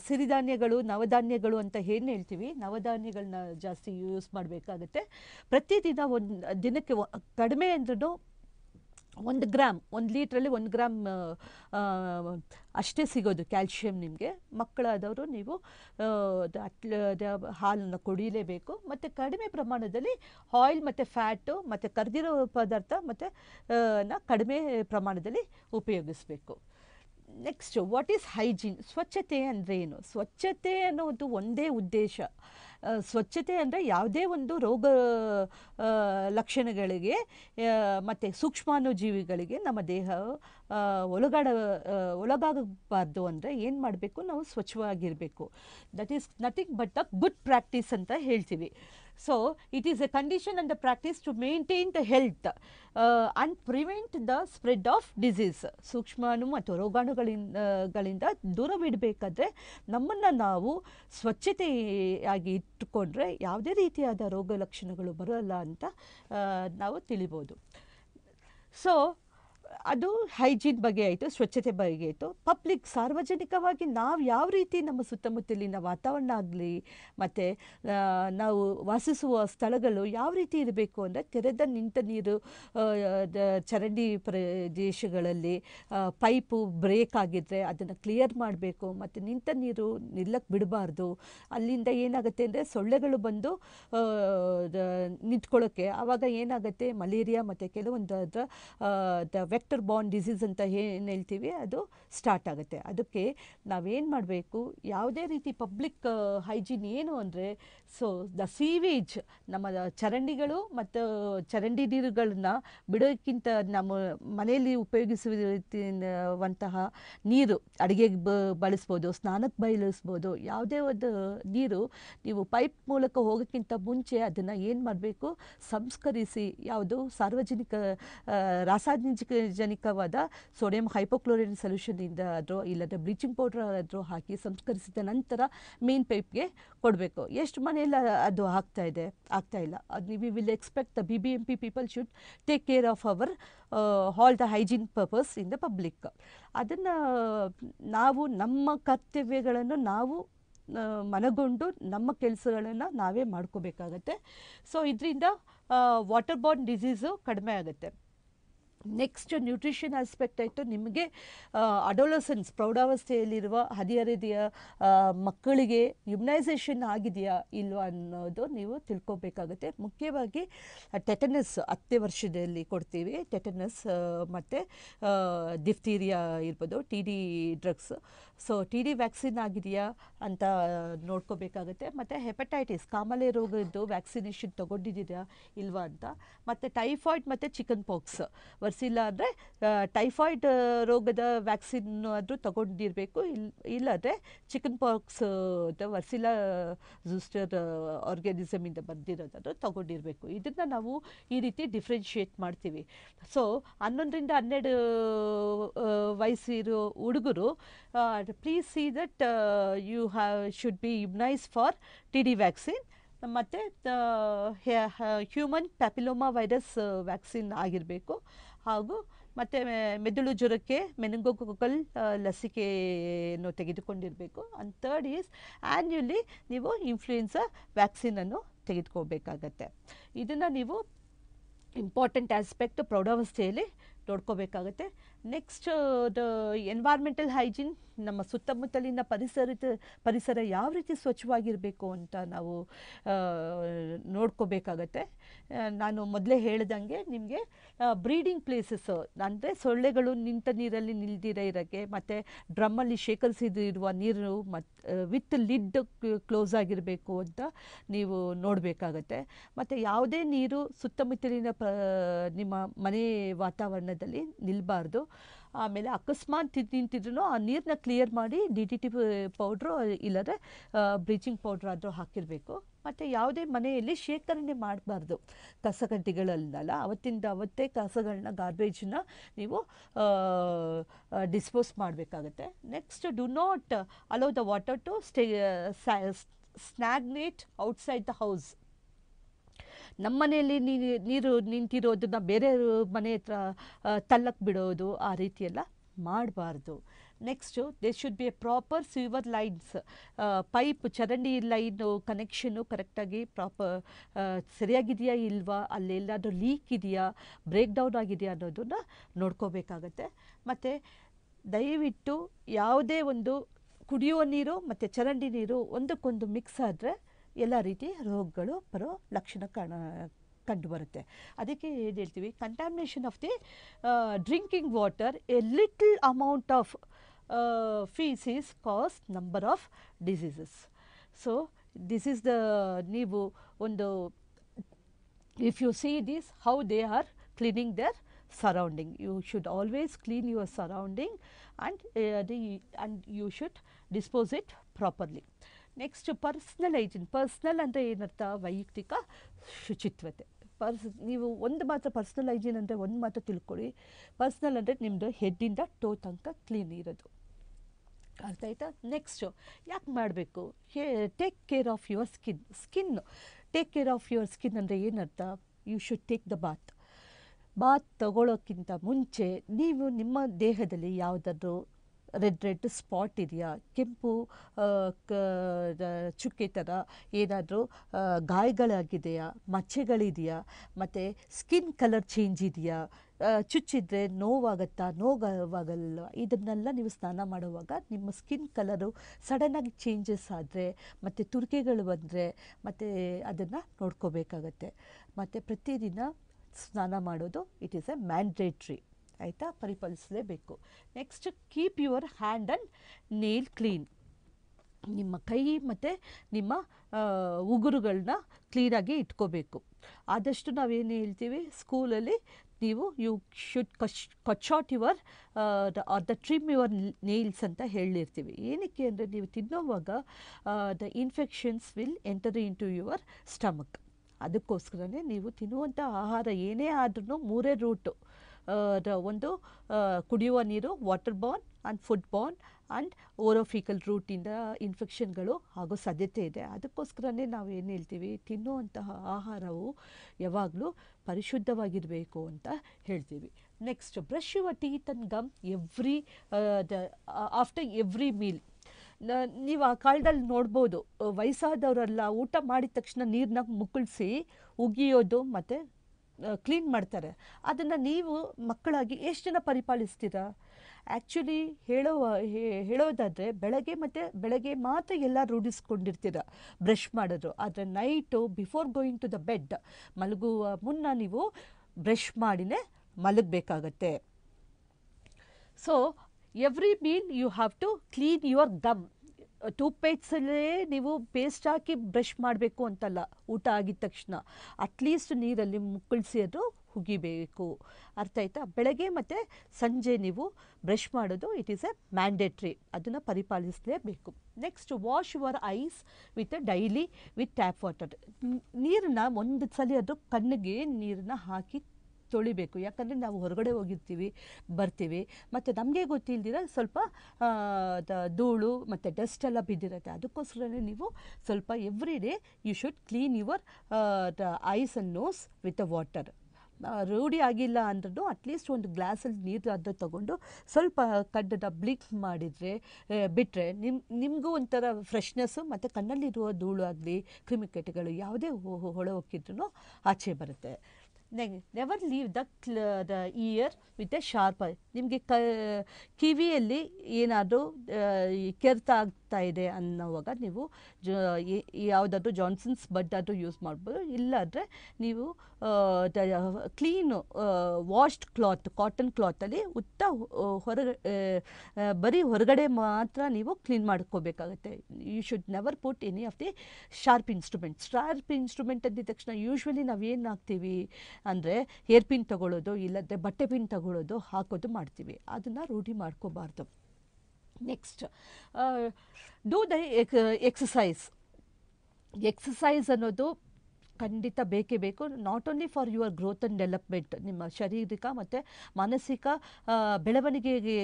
Speaker 1: ಸಿರಿಧಾನ್ಯಗಳು ನವಧಾನ್ಯಗಳು ಅಂತ ಏನು ಹೇಳ್ತೀವಿ ನವಧಾನ್ಯಗಳನ್ನ ಜಾಸ್ತಿ ಯೂಸ್ ಮಾಡಬೇಕಾಗುತ್ತೆ ಪ್ರತಿದಿನ ಒಂದು ದಿನಕ್ಕೆ ಕಡಿಮೆ ಅಂದ್ರೂ ಒಂದು ಗ್ರಾಮ್ ಒಂದು ಲೀಟ್ರಲ್ಲಿ ಒಂದು ಗ್ರಾಮ್ ಅಷ್ಟೇ ಸಿಗೋದು ಕ್ಯಾಲ್ಶಿಯಂ ನಿಮಗೆ ಮಕ್ಕಳಾದವರು ನೀವು ಹಾಲನ್ನು ಕುಡಿಯಲೇಬೇಕು ಮತ್ತು ಕಡಿಮೆ ಪ್ರಮಾಣದಲ್ಲಿ ಆಯಿಲ್ ಮತ್ತು ಫ್ಯಾಟು ಮತ್ತು ಕರೆದಿರೋ ಪದಾರ್ಥ ಮತ್ತು ನ ಕಡಿಮೆ ಪ್ರಮಾಣದಲ್ಲಿ ಉಪಯೋಗಿಸಬೇಕು ನೆಕ್ಸ್ಟ್ ವಾಟ್ ಈಸ್ ಹೈಜೀನ್ ಸ್ವಚ್ಛತೆ ಅಂದರೆ ಏನು ಸ್ವಚ್ಛತೆ ಅನ್ನೋದು ಒಂದೇ ಉದ್ದೇಶ ಸ್ವಚ್ಛತೆ ಅಂದರೆ ಯಾವುದೇ ಒಂದು ರೋಗ ಲಕ್ಷಣಗಳಿಗೆ ಮತ್ತು ಸೂಕ್ಷ್ಮಾನುಜೀವಿಗಳಿಗೆ ನಮ್ಮ ದೇಹ ಒಳಗಾಡ ಒಳಗಾಗಬಾರ್ದು ಅಂದರೆ ಏನು ಮಾಡಬೇಕು ನಾವು ಸ್ವಚ್ಛವಾಗಿರಬೇಕು that is nothing but a good practice ಅಂತ ಹೇಳ್ತೀವಿ So, it is a condition and the practice to maintain the health uh, and prevent the spread of disease. Sukshmanu matu roganu galinda dura vidbe kadre namana navu swachite agit kondre yavde riti ada roga lakshanagalu barala anta navu tilibodu. So, ಅದು hygiene ಬಗ್ಗೆ ಆಯಿತು ಸ್ವಚ್ಛತೆ ಬಗ್ಗೆ ಆಯಿತು public ಸಾರ್ವಜನಿಕವಾಗಿ ನಾವು ಯಾವ ರೀತಿ ನಮ್ಮ ಸುತ್ತಮುತ್ತಲಿನ ವಾತಾವರಣ ಆಗಲಿ ಮತ್ತು ನಾವು ವಾಸಿಸುವ ಸ್ಥಳಗಳು ಯಾವ ರೀತಿ ಇರಬೇಕು ಅಂದರೆ ತೆರೆದ ನಿಂತ ನೀರು ಚರಂಡಿ ಪ್ರದೇಶಗಳಲ್ಲಿ ಪೈಪು ಬ್ರೇಕ್ ಆಗಿದ್ದರೆ ಅದನ್ನು ಕ್ಲಿಯರ್ ಮಾಡಬೇಕು ಮತ್ತು ನಿಂತ ನೀರು ನಿಲ್ಲಕ್ಕೆ ಬಿಡಬಾರ್ದು ಅಲ್ಲಿಂದ ಏನಾಗುತ್ತೆ ಅಂದರೆ ಸೊಳ್ಳೆಗಳು ಬಂದು ನಿಂತ್ಕೊಳ್ಳೋಕ್ಕೆ ಆವಾಗ ಏನಾಗುತ್ತೆ ಮಲೇರಿಯಾ ಮತ್ತು ಕೆಲವೊಂದು ಅದರ ವೆಕ್ಟರ್ ಬಾನ್ ಡಿಸೀಸ್ ಅಂತ ಏನು ಹೇಳ್ತೀವಿ ಅದು ಸ್ಟಾರ್ಟ್ ಆಗುತ್ತೆ ಅದಕ್ಕೆ ನಾವೇನು ಮಾಡಬೇಕು ಯಾವುದೇ ರೀತಿ ಪಬ್ಲಿಕ್ ಹೈಜೀನ್ ಏನು ಅಂದರೆ ಸೊ ದ ಸೀವೇಜ್ ನಮ್ಮ ಚರಂಡಿಗಳು ಮತ್ತು ಚರಂಡಿ ನೀರುಗಳನ್ನ ಬಿಡೋಕ್ಕಿಂತ ನಮ್ಮ ಮನೆಯಲ್ಲಿ ಉಪಯೋಗಿಸುವ ರೀತಿಯಂತಹ ನೀರು ಅಡುಗೆಗೆ ಬ ಬಳಸ್ಬೋದು ಸ್ನಾನಕ್ಕೆ ಬಯಲಿಸ್ಬೋದು ಯಾವುದೇ ಒಂದು ನೀರು ನೀವು ಪೈಪ್ ಮೂಲಕ ಹೋಗೋಕ್ಕಿಂತ ಮುಂಚೆ ಅದನ್ನು ಏನು ಮಾಡಬೇಕು ಸಂಸ್ಕರಿಸಿ ಯಾವುದು ಸಾರ್ವಜನಿಕ ರಾಸಾಯನಿಕ ಜನಿಕವಾದ ಸೋಡಿಯಂ ಹೈಪೋಕ್ಲೋರಿನ್ ಸೊಲ್ಯೂಷನಿಂದ ಆದರೂ ಇಲ್ಲದ ಬ್ಲೀಚಿಂಗ್ ಪೌಡರ್ ಆದರೂ ಹಾಕಿ ಸಂಸ್ಕರಿಸಿದ ನಂತರ ಮೇನ್ ಪೈಪ್ಗೆ ಕೊಡಬೇಕು ಎಷ್ಟು ಮನೆ ಎಲ್ಲ ಅದು ಆಗ್ತಾ ಇದೆ ಆಗ್ತಾ ಇಲ್ಲ ಅದು we will expect the B B M P people should take care of our all the hygiene purpose in the public ಅದನ್ನು ನಾವು ನಮ್ಮ ಕರ್ತವ್ಯಗಳನ್ನು ನಾವು ಮನಗೊಂಡು ನಮ್ಮ ಕೆಲಸಗಳನ್ನು ನಾವೇ ಮಾಡ್ಕೋಬೇಕಾಗತ್ತೆ ಸೊ ಇದರಿಂದ ವಾಟರ್ ಬಾರ್ನ್ ಡಿಸೀಸು ಕಡಿಮೆ ಆಗುತ್ತೆ ನೆಕ್ಸ್ಟ್ ನ್ಯೂಟ್ರಿಷನ್ ಆಸ್ಪೆಕ್ಟ್ ಆಯಿತು ನಿಮಗೆ ಅಡೋಲಸನ್ಸ್ ಪ್ರೌಢಾವಸ್ಥೆಯಲ್ಲಿರುವ ಹದಿಹರಿದೆಯ ಮಕ್ಕಳಿಗೆ ಯುಮ್ನೈಸೇಷನ್ ಆಗಿದೆಯಾ ಇಲ್ವಾ ಅನ್ನೋದು ನೀವು ತಿಳ್ಕೊಬೇಕಾಗುತ್ತೆ ಮುಖ್ಯವಾಗಿ ಟೆಟನಸ್ ಹತ್ತೆ ವರ್ಷದಲ್ಲಿ ಕೊಡ್ತೀವಿ ಟೆಟನಸ್ ಮತ್ತು ಡಿಫ್ತೀರಿಯಾ ಇರ್ಬೋದು T D drugs so T D vaccine ಆಗಿದೆಯಾ ಅಂತ ನೋಡ್ಕೋಬೇಕಾಗುತ್ತೆ ಮತ್ತು ಹೆಪಟೈಟಿಸ್ ಕಾಮಲೆ ರೋಗದ್ದು ವ್ಯಾಕ್ಸಿನೇಷನ್ ತೊಗೊಂಡಿದ್ದೀರಾ ಇಲ್ವಾ ಅಂತ ಮತ್ತು ಟೈಫಾಯ್ಡ್ ಮತ್ತು ಚಿಕನ್ ಪಾಕ್ಸ್ ಬರ್ಸಿಲ್ಲ ಅಂದರೆ ಟೈಫಾಯ್ಡ್ ರೋಗದ ವ್ಯಾಕ್ಸಿನ್ ಆದರೂ ತಗೊಂಡಿರಬೇಕು ಇಲ್ಲ ಇಲ್ಲದ್ರೆ ಚಿಕನ್ ಪಾಕ್ಸ್ ವರ್ಸಿಲ್ಲ ಜೂಸ್ಟರ್ ಆರ್ಗ್ಯಾನಿಸಮಿಂದ ಬಂದಿರೋದಾದರೂ ತಗೊಂಡಿರಬೇಕು ಇದನ್ನು ನಾವು ಈ ರೀತಿ ಡಿಫ್ರೆನ್ಷಿಯೇಟ್ ಮಾಡ್ತೀವಿ ಸೊ ಹನ್ನೊಂದರಿಂದ ಹನ್ನೆರಡು ವಯಸ್ಸಿರೋ ಹುಡುಗರು please see that you have should be immunise for T D vaccine ಮತ್ತು ಹ್ಯೂಮನ್ ಪ್ಯಾಪಿಲೋಮಾ ವೈರಸ್ ವ್ಯಾಕ್ಸಿನ್ ಆಗಿರಬೇಕು ಹಾಗೂ ಮತ್ತು ಮೆದುಳು ಜ್ವರಕ್ಕೆ ಮೆನುಗೋಗಲ್ ಲಸಿಕೆಯನ್ನು ತೆಗೆದುಕೊಂಡಿರಬೇಕು ಆ್ಯಂಡ್ ಥರ್ಡ್ ಈಸ್ ಆ್ಯನ್ಯುಲಿ ನೀವು ಇನ್ಫ್ಲೂಯೆನ್ಸಾ ವ್ಯಾಕ್ಸಿನನ್ನು ತೆಗೆದುಕೋಬೇಕಾಗತ್ತೆ ಇದನ್ನು ನೀವು ಇಂಪಾರ್ಟೆಂಟ್ ಆಸ್ಪೆಕ್ಟ್ ಪ್ರೌಢಾವಸ್ಥೆಯಲ್ಲಿ ನೋಡ್ಕೋಬೇಕಾಗತ್ತೆ ನೆಕ್ಸ್ಟ್ ದ ಎನ್ವೈರ್ಮೆಂಟಲ್ ಹೈಜೀನ್ ನಮ್ಮ ಸುತ್ತಮುತ್ತಲಿನ ಪರಿಸರದ ಪರಿಸರ ಯಾವ ರೀತಿ ಸ್ವಚ್ಛವಾಗಿರಬೇಕು ಅಂತ ನಾವು ನೋಡ್ಕೋಬೇಕಾಗತ್ತೆ ನಾನು ಮೊದಲೇ ಹೇಳ್ದಂಗೆ ನಿಮಗೆ ಬ್ರೀಡಿಂಗ್ ಪ್ಲೇಸಸ್ ಅಂದರೆ ಸೊಳ್ಳೆಗಳು ನಿಂತ ನೀರಲ್ಲಿ ನಿಲ್ದಿರ ಇರೋಕ್ಕೆ ಮತ್ತು ಡ್ರಮ್ಮಲ್ಲಿ ಶೇಖರಿಸಿದಿರುವ ನೀರು ಮತ್ತು ವಿತ್ ಲಿಡ್ ಕ್ಲೋಸ್ ಆಗಿರಬೇಕು ಅಂತ ನೀವು ನೋಡಬೇಕಾಗತ್ತೆ ಮತ್ತು ಯಾವುದೇ ನೀರು ಸುತ್ತಮುತ್ತಲಿನ ಪ ನಿಮ್ಮ ಮನೆ ವಾತಾವರಣದಲ್ಲಿ ನಿಲ್ಲಬಾರ್ದು ಆಮೇಲೆ ಅಕಸ್ಮಾತ್ ನಿಂತಿದ್ರು ಆ ನೀರನ್ನ ಕ್ಲಿಯರ್ ಮಾಡಿ ಡಿ ಟಿ ಟಿ ಪೌಡ್ರು ಇಲ್ಲದೆ ಬ್ಲೀಚಿಂಗ್ ಪೌಡ್ರ್ ಆದರೂ ಹಾಕಿರಬೇಕು ಮತ್ತು ಯಾವುದೇ ಮನೆಯಲ್ಲಿ ಶೇಖರಣೆ ಮಾಡಬಾರ್ದು ಕಸಗಡ್ಡಿಗಳಲ್ಲ ಅವತ್ತಿಂದ ಅವತ್ತೇ ಕಸಗಳನ್ನ ಗಾರ್ಬೇಜನ್ನ ನೀವು ಡಿಸ್ಪೋಸ್ ಮಾಡಬೇಕಾಗತ್ತೆ next do not allow the water to stay stagnate outside the house ನಮ್ಮ ಮನೆಯಲ್ಲಿ ನೀರು ನಿಂತಿರೋದನ್ನ ಬೇರೆಯವ್ರ ಮನೆ ಹತ್ರ ತಲ್ಲಕ್ಕೆ ಬಿಡೋದು ಆ ರೀತಿಯೆಲ್ಲ ಮಾಡಬಾರ್ದು next they should be a proper sewer lines pipe ಚರಂಡಿ ಲೈನು ಕನೆಕ್ಷನು ಕರೆಕ್ಟಾಗಿ ಪ್ರಾಪರ್ ಸರಿಯಾಗಿದೆಯಾ ಇಲ್ವಾ ಅಲ್ಲೆಲ್ಲಾದರೂ ಲೀಕ್ ಇದೆಯಾ ಬ್ರೇಕ್ ಡೌನ್ ಆಗಿದೆಯಾ ಅನ್ನೋದನ್ನು ನೋಡ್ಕೋಬೇಕಾಗತ್ತೆ ಮತ್ತು ದಯವಿಟ್ಟು ಯಾವುದೇ ಒಂದು ಕುಡಿಯುವ ನೀರು ಮತ್ತು ಚರಂಡಿ ನೀರು ಒಂದಕ್ಕೊಂದು ಮಿಕ್ಸ್ ಆದರೆ ಎಲ್ಲ ರೀತಿ ರೋಗಗಳು ಬರೋ ಲಕ್ಷಣ ಕಾಣ ಕಂಡುಬರುತ್ತೆ ಅದಕ್ಕೆ ಏನು ಹೇಳ್ತೀವಿ contamination of the drinking water a little amount of faeces cause number of diseases so this is the ನೀವು ಒಂದು if you see this how they are cleaning their surrounding. You should always clean your surrounding and, uh, the, and you should dispose it properly. Next personal hygiene personal ಅಂದರೆ ಏನರ್ಥ ವೈಯಕ್ತಿಕ ಶುಚಿತ್ವತೆ purse ನೀವು ಒಂದು ಮಾತ್ರ personal hygiene ಅಂದರೆ ಒಂದು ಮಾತ್ರ ತಿಳ್ಕೊಳ್ಳಿ ಪರ್ಸ್ನಲ್ ಅಂದರೆ ನಿಮ್ಮದು ಹೆಡ್ಡಿಂದ ಟೋ ತನಕ ಕ್ಲೀನ್ ಇರೋದು ಅರ್ಥ ಆಯ್ತಾ ನೆಕ್ಸ್ಟು ಯಾಕೆ ಮಾಡಬೇಕು ಹೇ take care of your skin skin take care of your skin ಅಂದರೆ ಏನರ್ಥ you should take the bath bath ತಗೊಳ್ಳೋಕ್ಕಿಂತ ಮುಂಚೆ ನೀವು ನಿಮ್ಮ ದೇಹದಲ್ಲಿ ಯಾವುದಾದ್ರೂ ರೆಡ್ ರೆಡ್ ಸ್ಪಾಟ್ ಇದೆಯಾ ಕೆಂಪು ಚುಕ್ಕೆ ಥರ ಏನಾದರೂ ಗಾಯಗಳಾಗಿದೆಯಾ ಮಚ್ಚೆಗಳಿದೆಯಾ ಮತ್ತು ಸ್ಕಿನ್ ಕಲರ್ ಚೇಂಜ್ ಇದೆಯಾ ಚುಚ್ಚಿದ್ರೆ ನೋವಾಗತ್ತಾ ನೋವಾಗಲ್ಲ ಇದನ್ನೆಲ್ಲ ನೀವು ಸ್ನಾನ ಮಾಡುವಾಗ ನಿಮ್ಮ ಸ್ಕಿನ್ ಕಲರು ಸಡನ್ನಾಗಿ ಚೇಂಜಸ್ ಆದರೆ ಮತ್ತು ತುರ್ಕೆಗಳು ಬಂದರೆ ಮತ್ತು ಅದನ್ನು ನೋಡ್ಕೋಬೇಕಾಗತ್ತೆ ಮತ್ತು ಪ್ರತಿದಿನ ಸ್ನಾನ ಮಾಡೋದು ಇಟ್ ಈಸ್ ಎ ಮ್ಯಾಂಡೇಟ್ರಿ ಆಯಿತಾ ಪರಿಪಾಲಿಸಲೇಬೇಕು next keep your hand and nail clean ನಿಮ್ಮ ಕೈ ಮತ್ತು ನಿಮ್ಮ ಉಗುರುಗಳನ್ನ ಕ್ಲೀನಾಗಿ ಇಟ್ಕೋಬೇಕು ಆದಷ್ಟು ನಾವೇನು ಹೇಳ್ತೀವಿ ಸ್ಕೂಲಲ್ಲಿ ನೀವು you should cut cut your or the trim your nails ಅಂತ ಹೇಳಿರ್ತೀವಿ ಏನಕ್ಕೆ ಅಂದರೆ ನೀವು ತಿನ್ನೋವಾಗ the infections will enter into your stomach ಅದಕ್ಕೋಸ್ಕರನೇ ನೀವು ತಿನ್ನುವಂಥ ಆಹಾರ ಏನೇ ಆದ್ರೂ ಮೂರೇ ರೂಟು ಒಂದು ಕುಡಿಯುವ ನೀರು water borne and food borne and orofaecal ರೂಟಿಂದ ಇನ್ಫೆಕ್ಷನ್ಗಳು ಆಗೋ ಸಾಧ್ಯತೆ ಇದೆ ಅದಕ್ಕೋಸ್ಕರನೇ ನಾವು ಏನು ಹೇಳ್ತೀವಿ ತಿನ್ನುವಂತಹ ಆಹಾರವು ಯಾವಾಗಲೂ ಪರಿಶುದ್ಧವಾಗಿರಬೇಕು ಅಂತ ಹೇಳ್ತೀವಿ next brush your teeth gum every the after every meal ನೀವು ಆ ಕಾಲದಲ್ಲಿ ನೋಡ್ಬೋದು ವಯಸ್ಸಾದವರೆಲ್ಲ ಊಟ ಮಾಡಿದ ತಕ್ಷಣ ನೀರನ್ನ ಮುಕ್ಕಳಿಸಿ ಉಗಿಯೋದು ಮತ್ತು ಕ್ಲೀನ್ ಮಾಡ್ತಾರೆ ಅದನ್ನು ನೀವು ಮಕ್ಕಳಾಗಿ ಎಷ್ಟು ಜನ ಪರಿಪಾಲಿಸ್ತೀರಾ ಆ್ಯಕ್ಚುಲಿ ಹೇಳೋ ಹೇಳೋದಾದರೆ ಬೆಳಗ್ಗೆ ಮತ್ತು ಬೆಳಗ್ಗೆ ಮಾತ್ರ ಎಲ್ಲ ರೂಢಿಸ್ಕೊಂಡಿರ್ತೀರ ಬ್ರಷ್ ಮಾಡೋದು ಆದರೆ night before going to the bed ಮಲಗುವ ಮುನ್ನ ನೀವು ಬ್ರಷ್ ಮಾಡಿನೇ ಮಲಗಬೇಕಾಗತ್ತೆ so every mean you have to clean your them tooth ಪೇಟ್ಸಲ್ಲೇ ನೀವು ಪೇಸ್ಟ್ ಹಾಕಿ ಬ್ರಷ್ ಮಾಡಬೇಕು ಅಂತಲ್ಲ ಊಟ ಆಗಿದ ತಕ್ಷಣ ಅಟ್ಲೀಸ್ಟ್ ನೀರಲ್ಲಿ ಮುಕ್ಕಳಿಸಿ ಅದು ಹುಗಿಬೇಕು ಅರ್ಥ ಆಯ್ತಾ ಬೆಳಗ್ಗೆ ಮತ್ತು ಸಂಜೆ ನೀವು ಬ್ರಷ್ ಮಾಡೋದು ಇಟ್ ಈಸ್ ಎ ಮ್ಯಾಂಡೇಟ್ರಿ ಅದನ್ನು ಪರಿಪಾಲಿಸಲೇಬೇಕು next wash your eyes with daily with tap water ನೀರನ್ನ ಒಂದು ಸಲ ಅದು ಕಣ್ಣಿಗೆ ನೀರನ್ನ ಹಾಕಿ ತೊಳಿಬೇಕು ಯಾಕಂದರೆ ನಾವು ಹೊರಗಡೆ ಹೋಗಿರ್ತೀವಿ ಬರ್ತೀವಿ ಮತ್ತು ನಮಗೆ ಗೊತ್ತಿಲ್ದಿರ ಸ್ವಲ್ಪ ಧೂಳು ಮತ್ತು ಡಸ್ಟ್ ಎಲ್ಲ ಬಿದ್ದಿರುತ್ತೆ ಅದಕ್ಕೋಸ್ಕರನೇ ನೀವು ಸ್ವಲ್ಪ every day you should clean your eyes and nose with a water ರೂಢಿ ಆಗಿಲ್ಲ ಅಂದ್ರೂ ಅಟ್ಲೀಸ್ಟ್ ಒಂದು ಗ್ಲಾಸಲ್ಲಿ ನೀರು ಅದು ತಗೊಂಡು ಸ್ವಲ್ಪ ಕಡ್ಡದ ಬ್ಲಿಕ್ ಮಾಡಿದರೆ ಬಿಟ್ಟರೆ ನಿಮ್ಮ ನಿಮಗೂ ಒಂಥರ ಫ್ರೆಶ್ನೆಸ್ಸು ಮತ್ತು ಕಣ್ಣಲ್ಲಿರುವ ಧೂಳು ಆಗಲಿ ಕ್ರಿಮಿಕೀಟಗಳು ಯಾವುದೇ ಹೊಳೆ ಹೋಗಿದ್ರು ಆಚೆ ಬರುತ್ತೆ never leave the the ear with a sharp ನಿಮಗೆ ಕ ಕಿವಿಯಲ್ಲಿ ಏನಾದರೂ ಕೆರೆತ ಇದೆ ಅನ್ನೋವಾಗ ನೀವು ಯಾವುದಾದ್ರೂ ಜಾನ್ಸನ್ಸ್ ಬಡ್ ಆದರೂ ಯೂಸ್ ಮಾಡ್ಬೋದು ಇಲ್ಲಾದರೆ ನೀವು ಕ್ಲೀನು ವಾಶ್ಡ್ ಕ್ಲಾತ್ ಕಾಟನ್ ಕ್ಲಾತಲ್ಲಿ ಉತ್ತ ಹೊರಗೆ ಬರೀ ಹೊರಗಡೆ ಮಾತ್ರ ನೀವು ಕ್ಲೀನ್ ಮಾಡ್ಕೋಬೇಕಾಗುತ್ತೆ you should never put any of the sharp instrument sharp instrument ಅಂದಿದ ತಕ್ಷಣ ಯೂಶ್ವಲಿ ನಾವು ಏನು ಹಾಕ್ತೀವಿ ಅಂದರೆ ಹೇರ್ ಪಿನ್ ತಗೊಳ್ಳೋದು ಇಲ್ಲದ್ರೆ ಬಟ್ಟೆ ಪಿನ್ ತಗೊಳ್ಳೋದು ಹಾಕೋದು ಮಾಡ್ತೀವಿ ಅದನ್ನು ರೂಢಿ ಮಾಡ್ಕೋಬಾರ್ದು next do the exercise exercise ಅನ್ನೋದು ಖಂಡಿತ ಬೇಕೇ ಬೇಕು not only for your growth and development ನಿಮ್ಮ ಶಾರೀರಿಕ ಮತ್ತು ಮಾನಸಿಕ ಬೆಳವಣಿಗೆಗೆ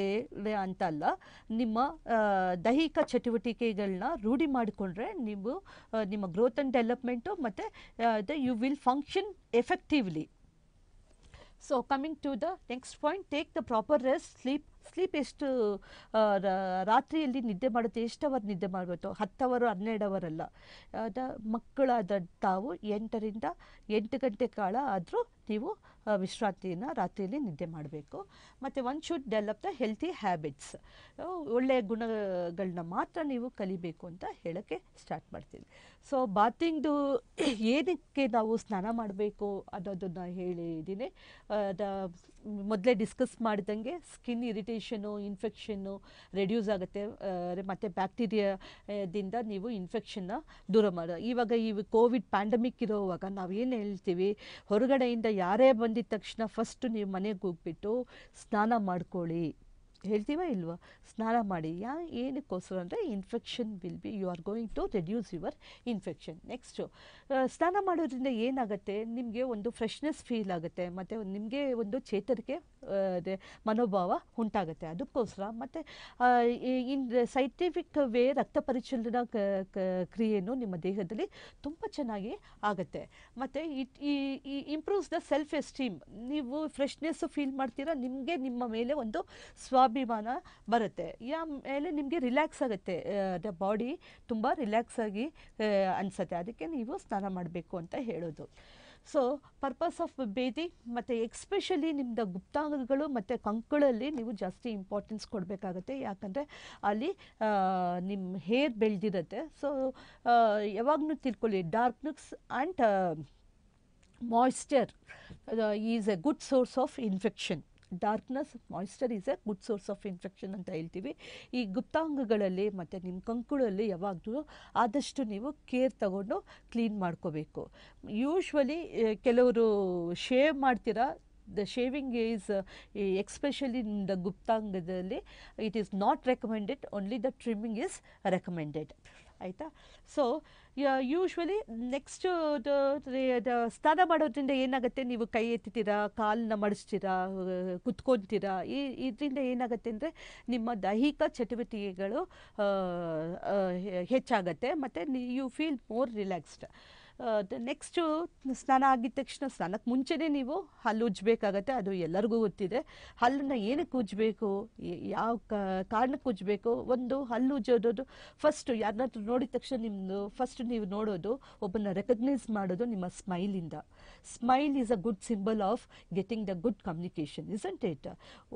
Speaker 1: ಅಂತ ಅಲ್ಲ ನಿಮ್ಮ ದೈಹಿಕ ಚಟುವಟಿಕೆಗಳನ್ನ ರೂಢಿ ಮಾಡಿಕೊಂಡ್ರೆ ನೀವು ನಿಮ್ಮ ಗ್ರೋತ್ ಆ್ಯಂಡ್ ಡೆವಲಪ್ಮೆಂಟು ಮತ್ತು the you will function effectively so coming to the next point take the proper rest sleep sleep ಎಷ್ಟು ರಾತ್ರಿಯಲ್ಲಿ ನಿದ್ದೆ ಮಾಡುತ್ತೆ ಎಷ್ಟು ಅವರ್ ನಿದ್ದೆ ಮಾಡಬೇಕು ಹತ್ತು ಅವರು ಹನ್ನೆರಡು ಅವರ್ ಅಲ್ಲ ಮಕ್ಕಳಾದ ತಾವು ಎಂಟರಿಂದ ಎಂಟು ಗಂಟೆ ಕಾಲ ಆದರೂ ನೀವು ವಿಶ್ರಾಂತಿಯನ್ನು ರಾತ್ರಿಯಲ್ಲಿ ನಿದ್ದೆ ಮಾಡಬೇಕು ಮತ್ತು one should develop the healthy habits ಒಳ್ಳೆಯ ಗುಣಗಳನ್ನ ಮಾತ್ರ ನೀವು ಕಲಿಬೇಕು ಅಂತ ಹೇಳೋಕ್ಕೆ ಸ್ಟಾರ್ಟ್ ಮಾಡ್ತೀನಿ ಸೊ ಬಾತಿಂಗ್ದು ಏನಕ್ಕೆ ನಾವು ಸ್ನಾನ ಮಾಡಬೇಕು ಅನ್ನೋದನ್ನು ಹೇಳಿದ್ದೀನಿ ಮೊದಲೇ ಡಿಸ್ಕಸ್ ಮಾಡಿದಂಗೆ ಸ್ಕಿನ್ ಇರಿಟೇಷನು ಇನ್ಫೆಕ್ಷನ್ನು ರೆಡ್ಯೂಸ್ ಆಗುತ್ತೆ ಮತ್ತು ಬ್ಯಾಕ್ಟೀರಿಯಾದಿಂದ ನೀವು ಇನ್ಫೆಕ್ಷನ್ನ ದೂರ ಮಾಡ ಇವಾಗ ಈ ಕೋವಿಡ್ ಪ್ಯಾಂಡಮಿಕ್ ಇರೋವಾಗ ನಾವು ಏನು ಹೇಳ್ತೀವಿ ಹೊರಗಡೆಯಿಂದ ಯಾರೇ ಬಂದಿದ ತಕ್ಷಣ ಫಸ್ಟು ನೀವು ಮನೆಗೆ ಹೋಗ್ಬಿಟ್ಟು ಸ್ನಾನ ಮಾಡ್ಕೊಳ್ಳಿ ಹೇಳ್ತೀವ ಇಲ್ವ ಸ್ನಾನ ಮಾಡಿ ಯಾ ಏನಕ್ಕೋಸ್ಕರ ಅಂದರೆ infection will be you are going to reduce your infection next ಸ್ನಾನ ಮಾಡೋದ್ರಿಂದ ಏನಾಗುತ್ತೆ ನಿಮಗೆ ಒಂದು ಫ್ರೆಶ್ನೆಸ್ ಫೀಲ್ ಆಗುತ್ತೆ ಮತ್ತು ನಿಮಗೆ ಒಂದು ಚೇತರಿಕೆ ಮನೋಭಾವ ಉಂಟಾಗುತ್ತೆ ಅದಕ್ಕೋಸ್ಕರ ಮತ್ತು ಇನ್ ಸೈಂಟಿಫಿಕ್ ವೇ ರಕ್ತ ಪರಿಚಲನಾ ಕ್ರಿಯೆಯನ್ನು ನಿಮ್ಮ ದೇಹದಲ್ಲಿ ತುಂಬ ಚೆನ್ನಾಗಿ ಆಗುತ್ತೆ ಮತ್ತು ಇಟ್ ಈ ಇಂಪ್ರೂವ್ಸ್ ದ ಸೆಲ್ಫ್ ಎಸ್ಟೀಮ್ ನೀವು ಫ್ರೆಶ್ನೆಸ್ಸು ಫೀಲ್ ಮಾಡ್ತೀರಾ ನಿಮಗೆ ನಿಮ್ಮ ಮೇಲೆ ಒಂದು ಸ್ವಾಭಿ ಅಭಿಮಾನ ಬರುತ್ತೆ ಯಾ ಮೇಲೆ ನಿಮಗೆ ರಿಲ್ಯಾಕ್ಸ್ ಆಗುತ್ತೆ ದ ಬಾಡಿ ತುಂಬ ರಿಲ್ಯಾಕ್ಸ್ ಆಗಿ ಅನಿಸುತ್ತೆ ಅದಕ್ಕೆ ನೀವು ಸ್ನಾನ ಮಾಡಬೇಕು ಅಂತ ಹೇಳೋದು ಸೊ ಪರ್ಪಸ್ ಆಫ್ ಬೇದಿ ಮತ್ತು ಎಕ್ಸ್ಪೆಷಲಿ ನಿಮ್ಮದು ಗುಪ್ತಾಂಗಗಳು ಮತ್ತು ಕಂಕುಳಲ್ಲಿ ನೀವು ಜಾಸ್ತಿ ಇಂಪಾರ್ಟೆನ್ಸ್ ಕೊಡಬೇಕಾಗತ್ತೆ ಯಾಕಂದರೆ ಅಲ್ಲಿ ನಿಮ್ಮ ಹೇರ್ ಬೆಳೆದಿರುತ್ತೆ ಸೊ ಯಾವಾಗಲೂ ತಿಳ್ಕೊಳ್ಳಿ darkness and moisture is a good source of infection darkness moisture is a good source of infection ಅಂತ ಹೇಳ್ತೀವಿ ಈ ಗುಪ್ತಾಂಗಗಳಲ್ಲಿ ಮತ್ತು ನಿಮ್ಮ ಕಂಕುಳಲ್ಲಿ ಯಾವಾಗಲೂ ಆದಷ್ಟು ನೀವು ಕೇರ್ ತಗೊಂಡು ಕ್ಲೀನ್ ಮಾಡ್ಕೋಬೇಕು ಯೂಶ್ವಲಿ ಕೆಲವರು ಶೇವ್ ಮಾಡ್ತೀರಾ the shaving is especially in the ಗುಪ್ತಾಂಗದಲ್ಲಿ it is not recommended only the trimming is recommended ಆಯಿತಾ ಸೊ ಯೂಶ್ವಲಿ ನೆಕ್ಸ್ಟು ಸ್ನಾನ ಮಾಡೋದ್ರಿಂದ ಏನಾಗುತ್ತೆ ನೀವು ಕೈ ಎತ್ತೀರಾ ಕಾಲನ್ನ ಮಡಿಸ್ತೀರಾ ಕುತ್ಕೊತೀರಾ ಈ ಇದರಿಂದ ಏನಾಗುತ್ತೆ ಅಂದರೆ ನಿಮ್ಮ ದೈಹಿಕ ಚಟುವಟಿಕೆಗಳು ಹೆಚ್ಚಾಗತ್ತೆ ಮತ್ತು you feel more relaxed next ಸ್ನಾನ ಆಗಿದ ತಕ್ಷಣ ಸ್ನಾನಕ್ಕೆ ಮುಂಚೆನೇ ನೀವು ಹಲ್ಲು ಉಜ್ಜಬೇಕಾಗತ್ತೆ ಅದು ಎಲ್ಲರಿಗೂ ಗೊತ್ತಿದೆ ಹಲ್ಲನ್ನು ಏನಕ್ಕೆ ಉಜ್ಜಬೇಕು ಯಾವ ಕಾರಣಕ್ಕೆ ಉಜ್ಜಬೇಕು ಒಂದು ಹಲ್ಲು ಉಜ್ಜೋದು ಫಸ್ಟು ಯಾರನ್ನಾದ್ರೂ ನೋಡಿದ ತಕ್ಷಣ ನಿಮ್ಮದು ಫಸ್ಟ್ ನೀವು ನೋಡೋದು ಒಬ್ಬನ ರೆಕಗ್ನೈಸ್ ಮಾಡೋದು ನಿಮ್ಮ ಸ್ಮೈಲಿಂದ smile is a good symbol of getting the good communication isn't it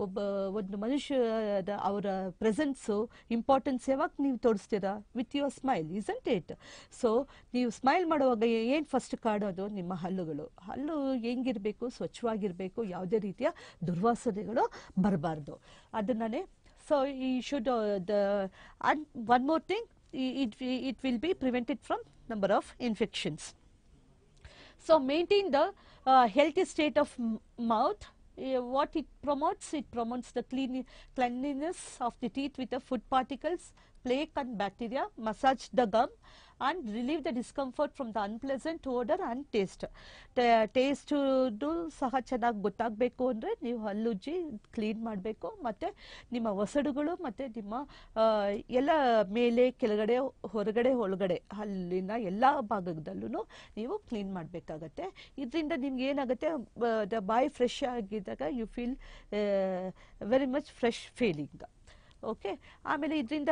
Speaker 1: ಒಬ್ಬ ಒಂದು ಮನುಷ್ಯದ ಅವರ ಪ್ರೆಸೆನ್ಸು ಇಂಪಾರ್ಟೆನ್ಸ್ ಯಾವಾಗ ನೀವು ತೋರಿಸ್ತೀರಾ with your smile isn't it so ನೀವು ಸ್ಮೈಲ್ ಮಾಡುವಾಗ ಏನು ಫಸ್ಟ್ ಕಾಡೋದು ನಿಮ್ಮ ಹಲ್ಲುಗಳು ಹಲ್ಲು ಹೆಂಗಿರಬೇಕು ಸ್ವಚ್ಛವಾಗಿರಬೇಕು ಯಾವುದೇ ರೀತಿಯ ದುರ್ವಾಸನೆಗಳು ಬರಬಾರ್ದು ಅದನ್ನೇ ಸೊ ಈ should the one more thing it it will be prevented from number of infections So maintain the uh, healthy state of mouth. Uh, what it promotes? It promotes the clean cleanliness of the teeth with the food particles, plaque and bacteria. Massage the gum and relieve the discomfort from the unpleasant odour and taste taste ಸಹ ಚೆನ್ನಾಗಿ ಗೊತ್ತಾಗಬೇಕು ಅಂದರೆ ನೀವು ಹಲ್ಲುಜ್ಜಿ clean ಮಾಡಬೇಕು ಮತ್ತು ನಿಮ್ಮ ಒಸಡುಗಳು ಮತ್ತು ನಿಮ್ಮ ಎಲ್ಲ ಮೇಲೆ ಕೆಳಗಡೆ ಹೊರಗಡೆ ಒಳಗಡೆ ಅಲ್ಲಿನ ಎಲ್ಲ ಭಾಗದಲ್ಲೂ ನೀವು ಕ್ಲೀನ್ ಮಾಡಬೇಕಾಗತ್ತೆ ಇದರಿಂದ ನಿಮ್ಗೆ ಏನಾಗುತ್ತೆ ದ ಬಾಯ್ ಫ್ರೆಶ್ ಆಗಿದ್ದಾಗ you feel very much fresh feeling okay ಆಮೇಲೆ ಇದರಿಂದ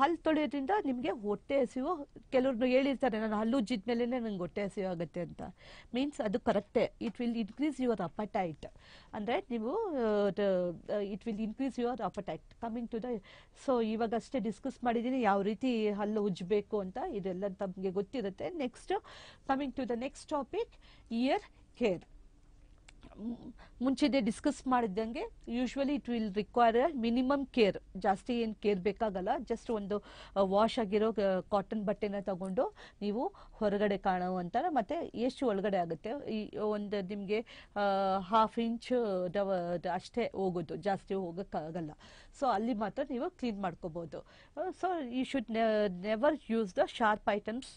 Speaker 1: ಹಲ್ಲು ತೊಳೆಯೋದ್ರಿಂದ ನಿಮಗೆ ಹೊಟ್ಟೆ ಹಸಿವು ಕೆಲವ್ರನ್ನ ಹೇಳಿರ್ತಾರೆ ನಾನು ಹಲ್ಲು ಉಜ್ಜಿದ ಮೇಲೆ ನನಗೆ ಹೊಟ್ಟೆ ಹಸಿವು ಆಗುತ್ತೆ ಅಂತ ಮೀನ್ಸ್ ಅದು ಕರೆಕ್ಟೇ it will increase your appetite ಅಂದರೆ ನೀವು it will increase your appetite coming to the so ಇವಾಗ ಅಷ್ಟೇ ಡಿಸ್ಕಸ್ ಮಾಡಿದ್ದೀನಿ ಯಾವ ರೀತಿ ಹಲ್ಲು ಉಜ್ಜಬೇಕು ಅಂತ ಇದೆಲ್ಲ ತಮಗೆ ಗೊತ್ತಿರುತ್ತೆ next coming to the next topic ear care ಮುಂಚೆನೇ ಡಿಸ್ಕಸ್ ಮಾಡಿದ್ದಂಗೆ usually it will require minimum care ಜಾಸ್ತಿ ಏನು ಕೇರ್ ಬೇಕಾಗಲ್ಲ ಜಸ್ಟ್ ಒಂದು ವಾಶ್ ಆಗಿರೋ ಕಾಟನ್ ಬಟ್ಟೆನ ತಗೊಂಡು ನೀವು ಹೊರಗಡೆ ಕಾಣುವಂಥ ಮತ್ತು ಎಷ್ಟು ಒಳಗಡೆ ಆಗುತ್ತೆ ಈ ಒಂದು ನಿಮಗೆ ಹಾಫ್ ಇಂಚ್ ಅಷ್ಟೇ ಹೋಗೋದು ಜಾಸ್ತಿ ಹೋಗೋಕ್ಕಾಗಲ್ಲ ಸೊ ಅಲ್ಲಿ ಮಾತ್ರ ನೀವು ಕ್ಲೀನ್ ಮಾಡ್ಕೋಬೋದು so you should never use the sharp items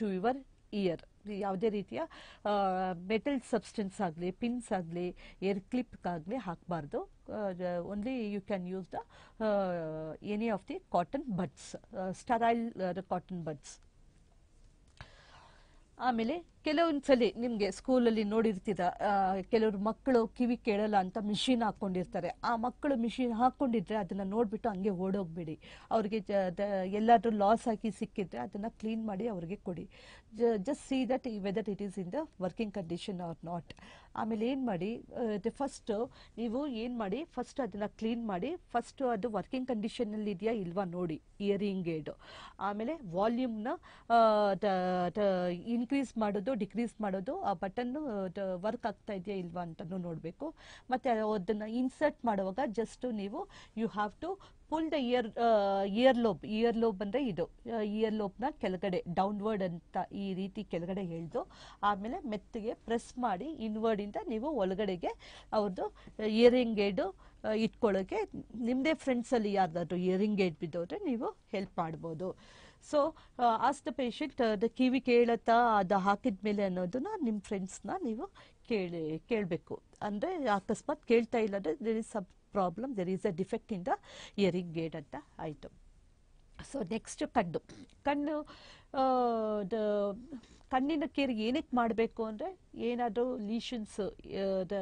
Speaker 1: to your ear ಯಾವುದೇ ರೀತಿಯ ಮೆಟಲ್ ಸಬ್ಸ್ಟೆನ್ಸ್ ಆಗಲಿ ಪಿನ್ಸ್ ಆಗಲಿ ಏರ್ ಕ್ಲಿಪ್ ಆಗಲಿ ಹಾಕಬಾರ್ದು only you can use the any of the cotton buds sterile cotton buds ಆಮೇಲೆ ಕೆಲವೊಂದ್ಸಲಿ ನಿಮ್ಗೆ ಸ್ಕೂಲಲ್ಲಿ ನೋಡಿರ್ತೀರ ಕೆಲವರು ಮಕ್ಕಳು ಕಿವಿ ಕೇಳಲ್ಲ ಅಂತ ಮಿಷಿನ್ ಹಾಕೊಂಡಿರ್ತಾರೆ ಆ ಮಕ್ಕಳು ಮಿಷಿನ್ ಹಾಕೊಂಡಿದ್ರೆ ಅದನ್ನ ನೋಡ್ಬಿಟ್ಟು ಹಂಗೆ ಓಡೋಗ್ಬೇಡಿ ಅವ್ರಿಗೆ ಎಲ್ಲಾದ್ರೂ ಲಾಸ್ ಹಾಕಿ ಸಿಕ್ಕಿದ್ರೆ ಅದನ್ನ ಕ್ಲೀನ್ ಮಾಡಿ ಅವ್ರಿಗೆ ಕೊಡಿ just see that whether it is in the working condition or not ಆಮೇಲೆ ಏನು ಮಾಡಿ ಫಸ್ಟ್ ನೀವು ಏನು ಮಾಡಿ ಫಸ್ಟ್ ಅದನ್ನ ಕ್ಲೀನ್ ಮಾಡಿ ಫಸ್ಟ್ ಅದು ವರ್ಕಿಂಗ್ ಕಂಡೀಷನಲ್ಲಿ ಇದೆಯಾ ಇಲ್ವಾ ನೋಡಿ ಇಯರಿಂಗ್ ಏಡು ಆಮೇಲೆ ವಾಲ್ಯೂಮ್ನ ಇನ್ಕ್ರೀಸ್ ಮಾಡೋದು ಮಾಡೋದು ಡಿಕ್ರೀಸ್ ಮಾಡೋದು ಆ ಬಟನ್ನು ವರ್ಕ್ ಆಗ್ತಾ ಇದೆಯಾ ಇಲ್ವಾ ಅಂತಲೂ ನೋಡಬೇಕು ಮತ್ತು ಅದನ್ನು ಇನ್ಸರ್ಟ್ ಮಾಡುವಾಗ ಜಸ್ಟ್ ನೀವು you have to pull the ear ear lobe ear lobe ಅಂದರೆ ಇದು ಇಯರ್ ಲೋಬ್ನ ಕೆಳಗಡೆ ಡೌನ್ವರ್ಡ್ ಅಂತ ಈ ರೀತಿ ಕೆಳಗಡೆ ಹೇಳ್ದು ಆಮೇಲೆ ಮೆತ್ತಿಗೆ ಪ್ರೆಸ್ ಮಾಡಿ ಇನ್ವರ್ಡಿಂದ ನೀವು ಒಳಗಡೆಗೆ ಅವ್ರದ್ದು ಇಯರಿಂಗ್ ಏಡು ಇಟ್ಕೊಳ್ಳೋಕೆ ನಿಮ್ಮದೇ ಫ್ರೆಂಡ್ಸಲ್ಲಿ ಯಾರ್ದಾದ್ರು ಇಯರಿಂಗ್ ಏಡ್ ಬಿದ್ದವ್ರೆ ನೀವು ಹೆಲ್ಪ್ ಮಾಡ್ಬೋದು ಸೊ ಆಸ್ ದ ಪೇಷಂಟ್ ಅದು ಕಿವಿ ಕೇಳತ್ತಾ ಅದು ಹಾಕಿದ ಮೇಲೆ ಅನ್ನೋದನ್ನ ನಿಮ್ಮ ಫ್ರೆಂಡ್ಸ್ನ ನೀವು ಕೇಳಿ ಕೇಳಬೇಕು ಅಂದರೆ ಅಕಸ್ಮಾತ್ ಕೇಳ್ತಾ ಇಲ್ಲ ಅಂದರೆ there is a problem there is a defect in the hearing aid ಅಂತ ಆಯಿತು ಸೊ ನೆಕ್ಸ್ಟ್ ಕಣ್ಣು ಕಣ್ಣು ಕಣ್ಣಿನ ಕೇರಿಗೆ ಏನಕ್ಕೆ ಮಾಡಬೇಕು ಅಂದರೆ ಏನಾದರೂ ಲೀಷನ್ಸ್ ದ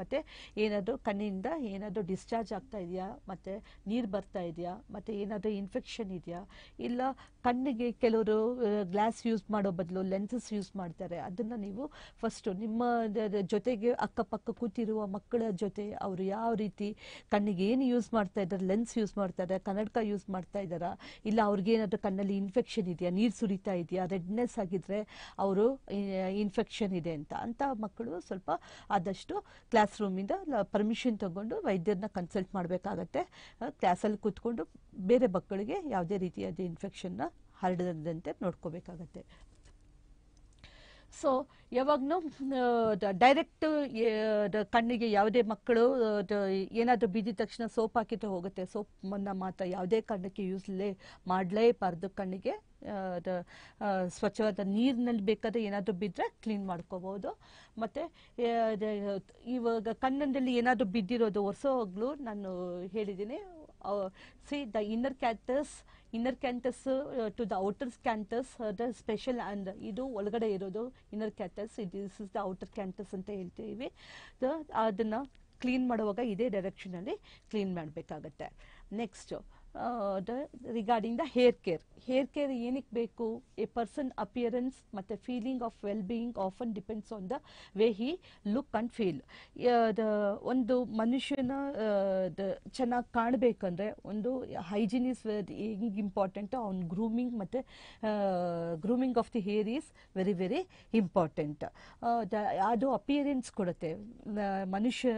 Speaker 1: ಮತ್ತು ಏನಾದರೂ ಕಣ್ಣಿಂದ ಏನಾದರೂ ಡಿಸ್ಚಾರ್ಜ್ ಆಗ್ತಾ ಇದೆಯಾ ಮತ್ತು ನೀರು ಬರ್ತಾ ಇದೆಯಾ ಮತ್ತು ಏನಾದರೂ ಇನ್ಫೆಕ್ಷನ್ ಇದೆಯಾ ಇಲ್ಲ ಕಣ್ಣಿಗೆ ಕೆಲವರು ಗ್ಲಾಸ್ ಯೂಸ್ ಮಾಡೋ ಬದಲು ಲೆನ್ಸಸ್ ಯೂಸ್ ಮಾಡ್ತಾರೆ ಅದನ್ನು ನೀವು ಫಸ್ಟು ನಿಮ್ಮ ಜೊತೆಗೆ ಅಕ್ಕಪಕ್ಕ ಕೂತಿರುವ ಮಕ್ಕಳ ಜೊತೆ ಅವರು ಯಾವ ರೀತಿ ಕಣ್ಣಿಗೆ ಏನು ಯೂಸ್ ಮಾಡ್ತಾ ಇದ್ದಾರೆ ಲೆನ್ಸ್ ಯೂಸ್ ಮಾಡ್ತಾರೆ ಕನ್ನಡಕ ಯೂಸ್ ಮಾಡ್ತಾ ಇದ್ದಾರಾ ಇಲ್ಲ ಅವ್ರಿಗೇನಾದರೂ ಕಣ್ಣಲ್ಲಿ ಇನ್ಫೆಕ್ಷನ್ ಇನ್ಫೆಕ್ಷನ್ ಇದೆಯಾ ನೀರು ಸುರಿತಾ ಇದೆಯಾ ರೆಡ್ನೆಸ್ ಆಗಿದ್ರೆ ಅವರು ಇನ್ಫೆಕ್ಷನ್ ಇದೆ ಅಂತ ಅಂತ ಮಕ್ಕಳು ಸ್ವಲ್ಪ ಆದಷ್ಟು ಕ್ಲಾಸ್ ರೂಮಿಂದ ಪರ್ಮಿಷನ್ ತಗೊಂಡು ವೈದ್ಯರನ್ನ ಕನ್ಸಲ್ಟ್ ಮಾಡಬೇಕಾಗತ್ತೆ ಕ್ಲಾಸಲ್ಲಿ ಕೂತ್ಕೊಂಡು ಬೇರೆ ಮಕ್ಕಳಿಗೆ ಯಾವುದೇ ರೀತಿಯಾದ ಇನ್ಫೆಕ್ಷನ್ನ ಹರಡದಂತೆ ನೋಡ್ಕೋಬೇಕಾಗತ್ತೆ ಸೊ ಯಾವಾಗಲೂ ಡೈರೆಕ್ಟ್ ಕಣ್ಣಿಗೆ ಯಾವುದೇ ಮಕ್ಕಳು ಏನಾದರೂ ಬಿದ್ದಿದ ತಕ್ಷಣ ಸೋಪ್ ಹಾಕಿದ್ರೆ ಹೋಗುತ್ತೆ ಸೋಪ್ ಸೋಪನ್ನು ಮಾತ್ರ ಯಾವುದೇ ಕಾರಣಕ್ಕೆ ಯೂಸ್ಲೇ ಮಾಡಲೇಬಾರ್ದು ಕಣ್ಣಿಗೆ ಸ್ವಚ್ಛವಾದ ನೀರಿನಲ್ಲಿ ಬೇಕಾದ್ರೆ ಏನಾದರೂ ಬಿದ್ದರೆ ಕ್ಲೀನ್ ಮಾಡ್ಕೋಬೋದು ಮತ್ತು ಇವಾಗ ಕಣ್ಣಲ್ಲಿ ಏನಾದರೂ ಬಿದ್ದಿರೋದು ಹೊರಸೋಗ್ಲೂ ನಾನು ಹೇಳಿದ್ದೀನಿ see the inner canthus inner canthus to the outer canthus the special and ಇದು ಒಳಗಡೆ ಇರೋದು inner canthus it is the outer canthus ಅಂತ ಹೇಳ್ತೀವಿ ಅದನ್ನು ಕ್ಲೀನ್ ಮಾಡುವಾಗ ಇದೇ ಅಲ್ಲಿ ಕ್ಲೀನ್ ಮಾಡಬೇಕಾಗತ್ತೆ next regarding the hair care hair care ಏನಕ್ಕೆ ಬೇಕು ಎ ಪರ್ಸನ್ ಅಪಿಯರೆನ್ಸ್ ಮತ್ತು feeling of well being often depends on the way he look and feel ಒಂದು ಮನುಷ್ಯನ ಚೆನ್ನಾಗಿ ಕಾಣಬೇಕಂದ್ರೆ ಒಂದು ಹೈಜೀನ್ ಈಸ್ ಹೆಂಗೆ ಇಂಪಾರ್ಟೆಂಟ್ ಅವ್ನ ಗ್ರೂಮಿಂಗ್ ಮತ್ತು grooming of the hair is very very important ಅದು ಅಪಿಯರೆನ್ಸ್ ಕೊಡುತ್ತೆ ಮನುಷ್ಯ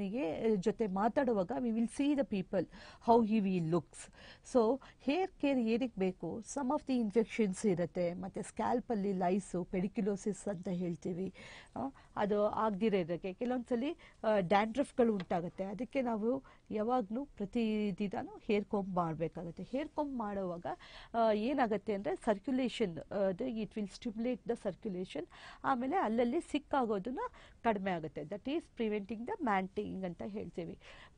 Speaker 1: ನಿಗೆ ಜೊತೆ ಮಾತಾಡುವಾಗ we will see the people how he we looks so hair care ಏನಕ್ಕೆ ಬೇಕು ಸಮ್ ಆಫ್ ದಿ ಇನ್ಫೆಕ್ಷನ್ಸ್ ಇರುತ್ತೆ ಮತ್ತು ಸ್ಕ್ಯಾಲ್ಪಲ್ಲಿ ಲೈಸು ಪೆಡಿಕ್ಯುಲೋಸಿಸ್ ಅಂತ ಹೇಳ್ತೀವಿ ಅದು ಆಗದಿರೋದಕ್ಕೆ ಕೆಲವೊಂದ್ಸಲಿ ಡ್ಯಾಂಡ್ರಫ್ಗಳು ಉಂಟಾಗುತ್ತೆ ಅದಕ್ಕೆ ನಾವು ಯಾವಾಗಲೂ ಪ್ರತಿ ದಿನವೂ ಹೇರ್ ಕೊಂಬ್ ಮಾಡಬೇಕಾಗುತ್ತೆ ಹೇರ್ ಕೊಂಬ್ ಮಾಡುವಾಗ ಏನಾಗುತ್ತೆ ಅಂದರೆ ಸರ್ಕ್ಯುಲೇಷನ್ ಅದು it will stimulate the circulation ಆಮೇಲೆ ಅಲ್ಲಲ್ಲಿ ಸಿಕ್ಕಾಗೋದನ್ನು ಕಡಿಮೆ ಆಗುತ್ತೆ that is preventing the man panting ಅಂತ ಹೇಳ್ತೀವಿ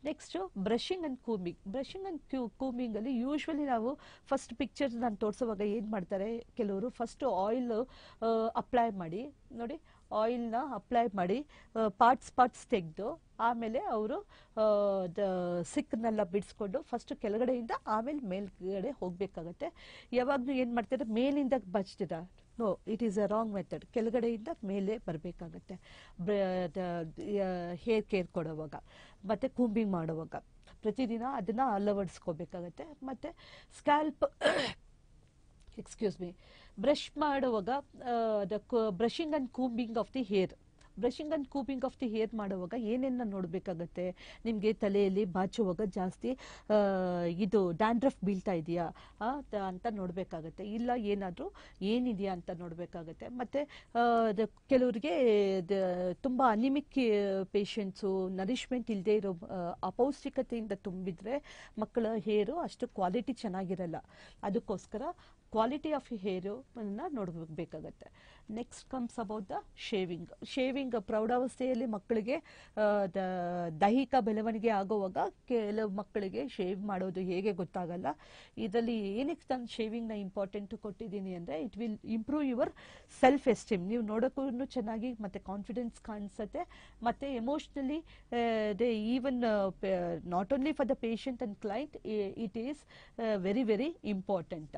Speaker 1: next brushing and combing brushing and ಕ್ಯೂ ಕೂಮಿಂಗಲ್ಲಿ ಯೂಶ್ವಲಿ ನಾವು ಫಸ್ಟ್ ಪಿಕ್ಚರ್ ನಾನು ತೋರಿಸೋವಾಗ ಏನು ಮಾಡ್ತಾರೆ ಕೆಲವರು ಫಸ್ಟು ಆಯಿಲ್ ಅಪ್ಲೈ ಮಾಡಿ ನೋಡಿ ಆಯಿಲ್ನ ಅಪ್ಲೈ ಮಾಡಿ ಪಾರ್ಟ್ಸ್ ಪಾರ್ಟ್ಸ್ ತೆಗೆದು ಆಮೇಲೆ ಅವರು ಸಿಕ್ನೆಲ್ಲ ಬಿಡಿಸ್ಕೊಂಡು ಫಸ್ಟ್ ಕೆಳಗಡೆಯಿಂದ ಆಮೇಲೆ ಮೇಲ್ಗಡೆ ಹೋಗಬೇಕಾಗತ್ತೆ ಯಾವಾಗಲೂ ಏನು ಮಾಡ್ತಾರೆ ಮೇಲಿಂದ ಬಚ್ಚಿದ no it is a wrong method ಕೆಳಗಡೆಯಿಂದ ಮೇಲೆ ಬರಬೇಕಾಗತ್ತೆ ಹೇರ್ ಕೇರ್ ಕೊಡೋವಾಗ ಮತ್ತು ಕೂಂಬಿಂಗ್ ಮಾಡುವಾಗ ಪ್ರತಿದಿನ ಅದನ್ನು ಅಳವಡಿಸ್ಕೋಬೇಕಾಗತ್ತೆ ಮತ್ತು ಸ್ಕ್ಯಾಲ್ಪ್ ಎಕ್ಸ್ಕ್ಯೂಸ್ ಮೀ ಬ್ರಷ್ ಮಾಡುವಾಗ the brushing and combing of the hair brushing and combing of the hair ಮಾಡುವಾಗ ಏನೇನ ನೋಡಬೇಕಾಗತ್ತೆ ನಿಮಗೆ ತಲೆಯಲ್ಲಿ ಬಾಚುವಾಗ ಜಾಸ್ತಿ ಇದು ಡ್ಯಾಂಡ್ರಫ್ ಬೀಳ್ತಾ ಇದೆಯಾ ಅಂತ ನೋಡಬೇಕಾಗತ್ತೆ ಇಲ್ಲ ಏನಾದರೂ ಏನಿದೆಯಾ ಅಂತ ನೋಡಬೇಕಾಗತ್ತೆ ಮತ್ತು ಕೆಲವರಿಗೆ ತುಂಬ ಅನಿಮಿಕ್ ಪೇಷಂಟ್ಸು ನರಿಷ್ಮೆಂಟ್ ಇಲ್ಲದೆ ಇರೋ ಅಪೌಷ್ಟಿಕತೆಯಿಂದ ತುಂಬಿದರೆ ಮಕ್ಕಳ ಹೇರು ಅಷ್ಟು ಕ್ವಾಲಿಟಿ ಚೆನ್ನಾಗಿರಲ್ಲ ಅದಕ್ಕೋಸ್ಕರ ಕ್ವಾಲಿಟಿ ಆಫ್ ಅನ್ನು ನೋಡಬೇಕಾಗತ್ತೆ next comes about the shaving shaving ಪ್ರೌಢಾವಸ್ಥೆಯಲ್ಲಿ ಮಕ್ಕಳಿಗೆ ದೈಹಿಕ ಬೆಳವಣಿಗೆ ಆಗುವಾಗ ಕೆಲವು ಮಕ್ಕಳಿಗೆ ಶೇವ್ ಮಾಡೋದು ಹೇಗೆ ಗೊತ್ತಾಗಲ್ಲ ಇದರಲ್ಲಿ ಏನಕ್ಕೆ ನಾನು ಶೇವಿಂಗ್ನ ಇಂಪಾರ್ಟೆಂಟ್ ಕೊಟ್ಟಿದ್ದೀನಿ ಅಂದರೆ it will improve your self esteem ನೀವು ನೋಡೋಕ್ಕೂ ಚೆನ್ನಾಗಿ ಮತ್ತೆ ಕಾನ್ಫಿಡೆನ್ಸ್ ಕಾಣಿಸುತ್ತೆ ಮತ್ತು emotionally they even not only for the patient and client it is very very important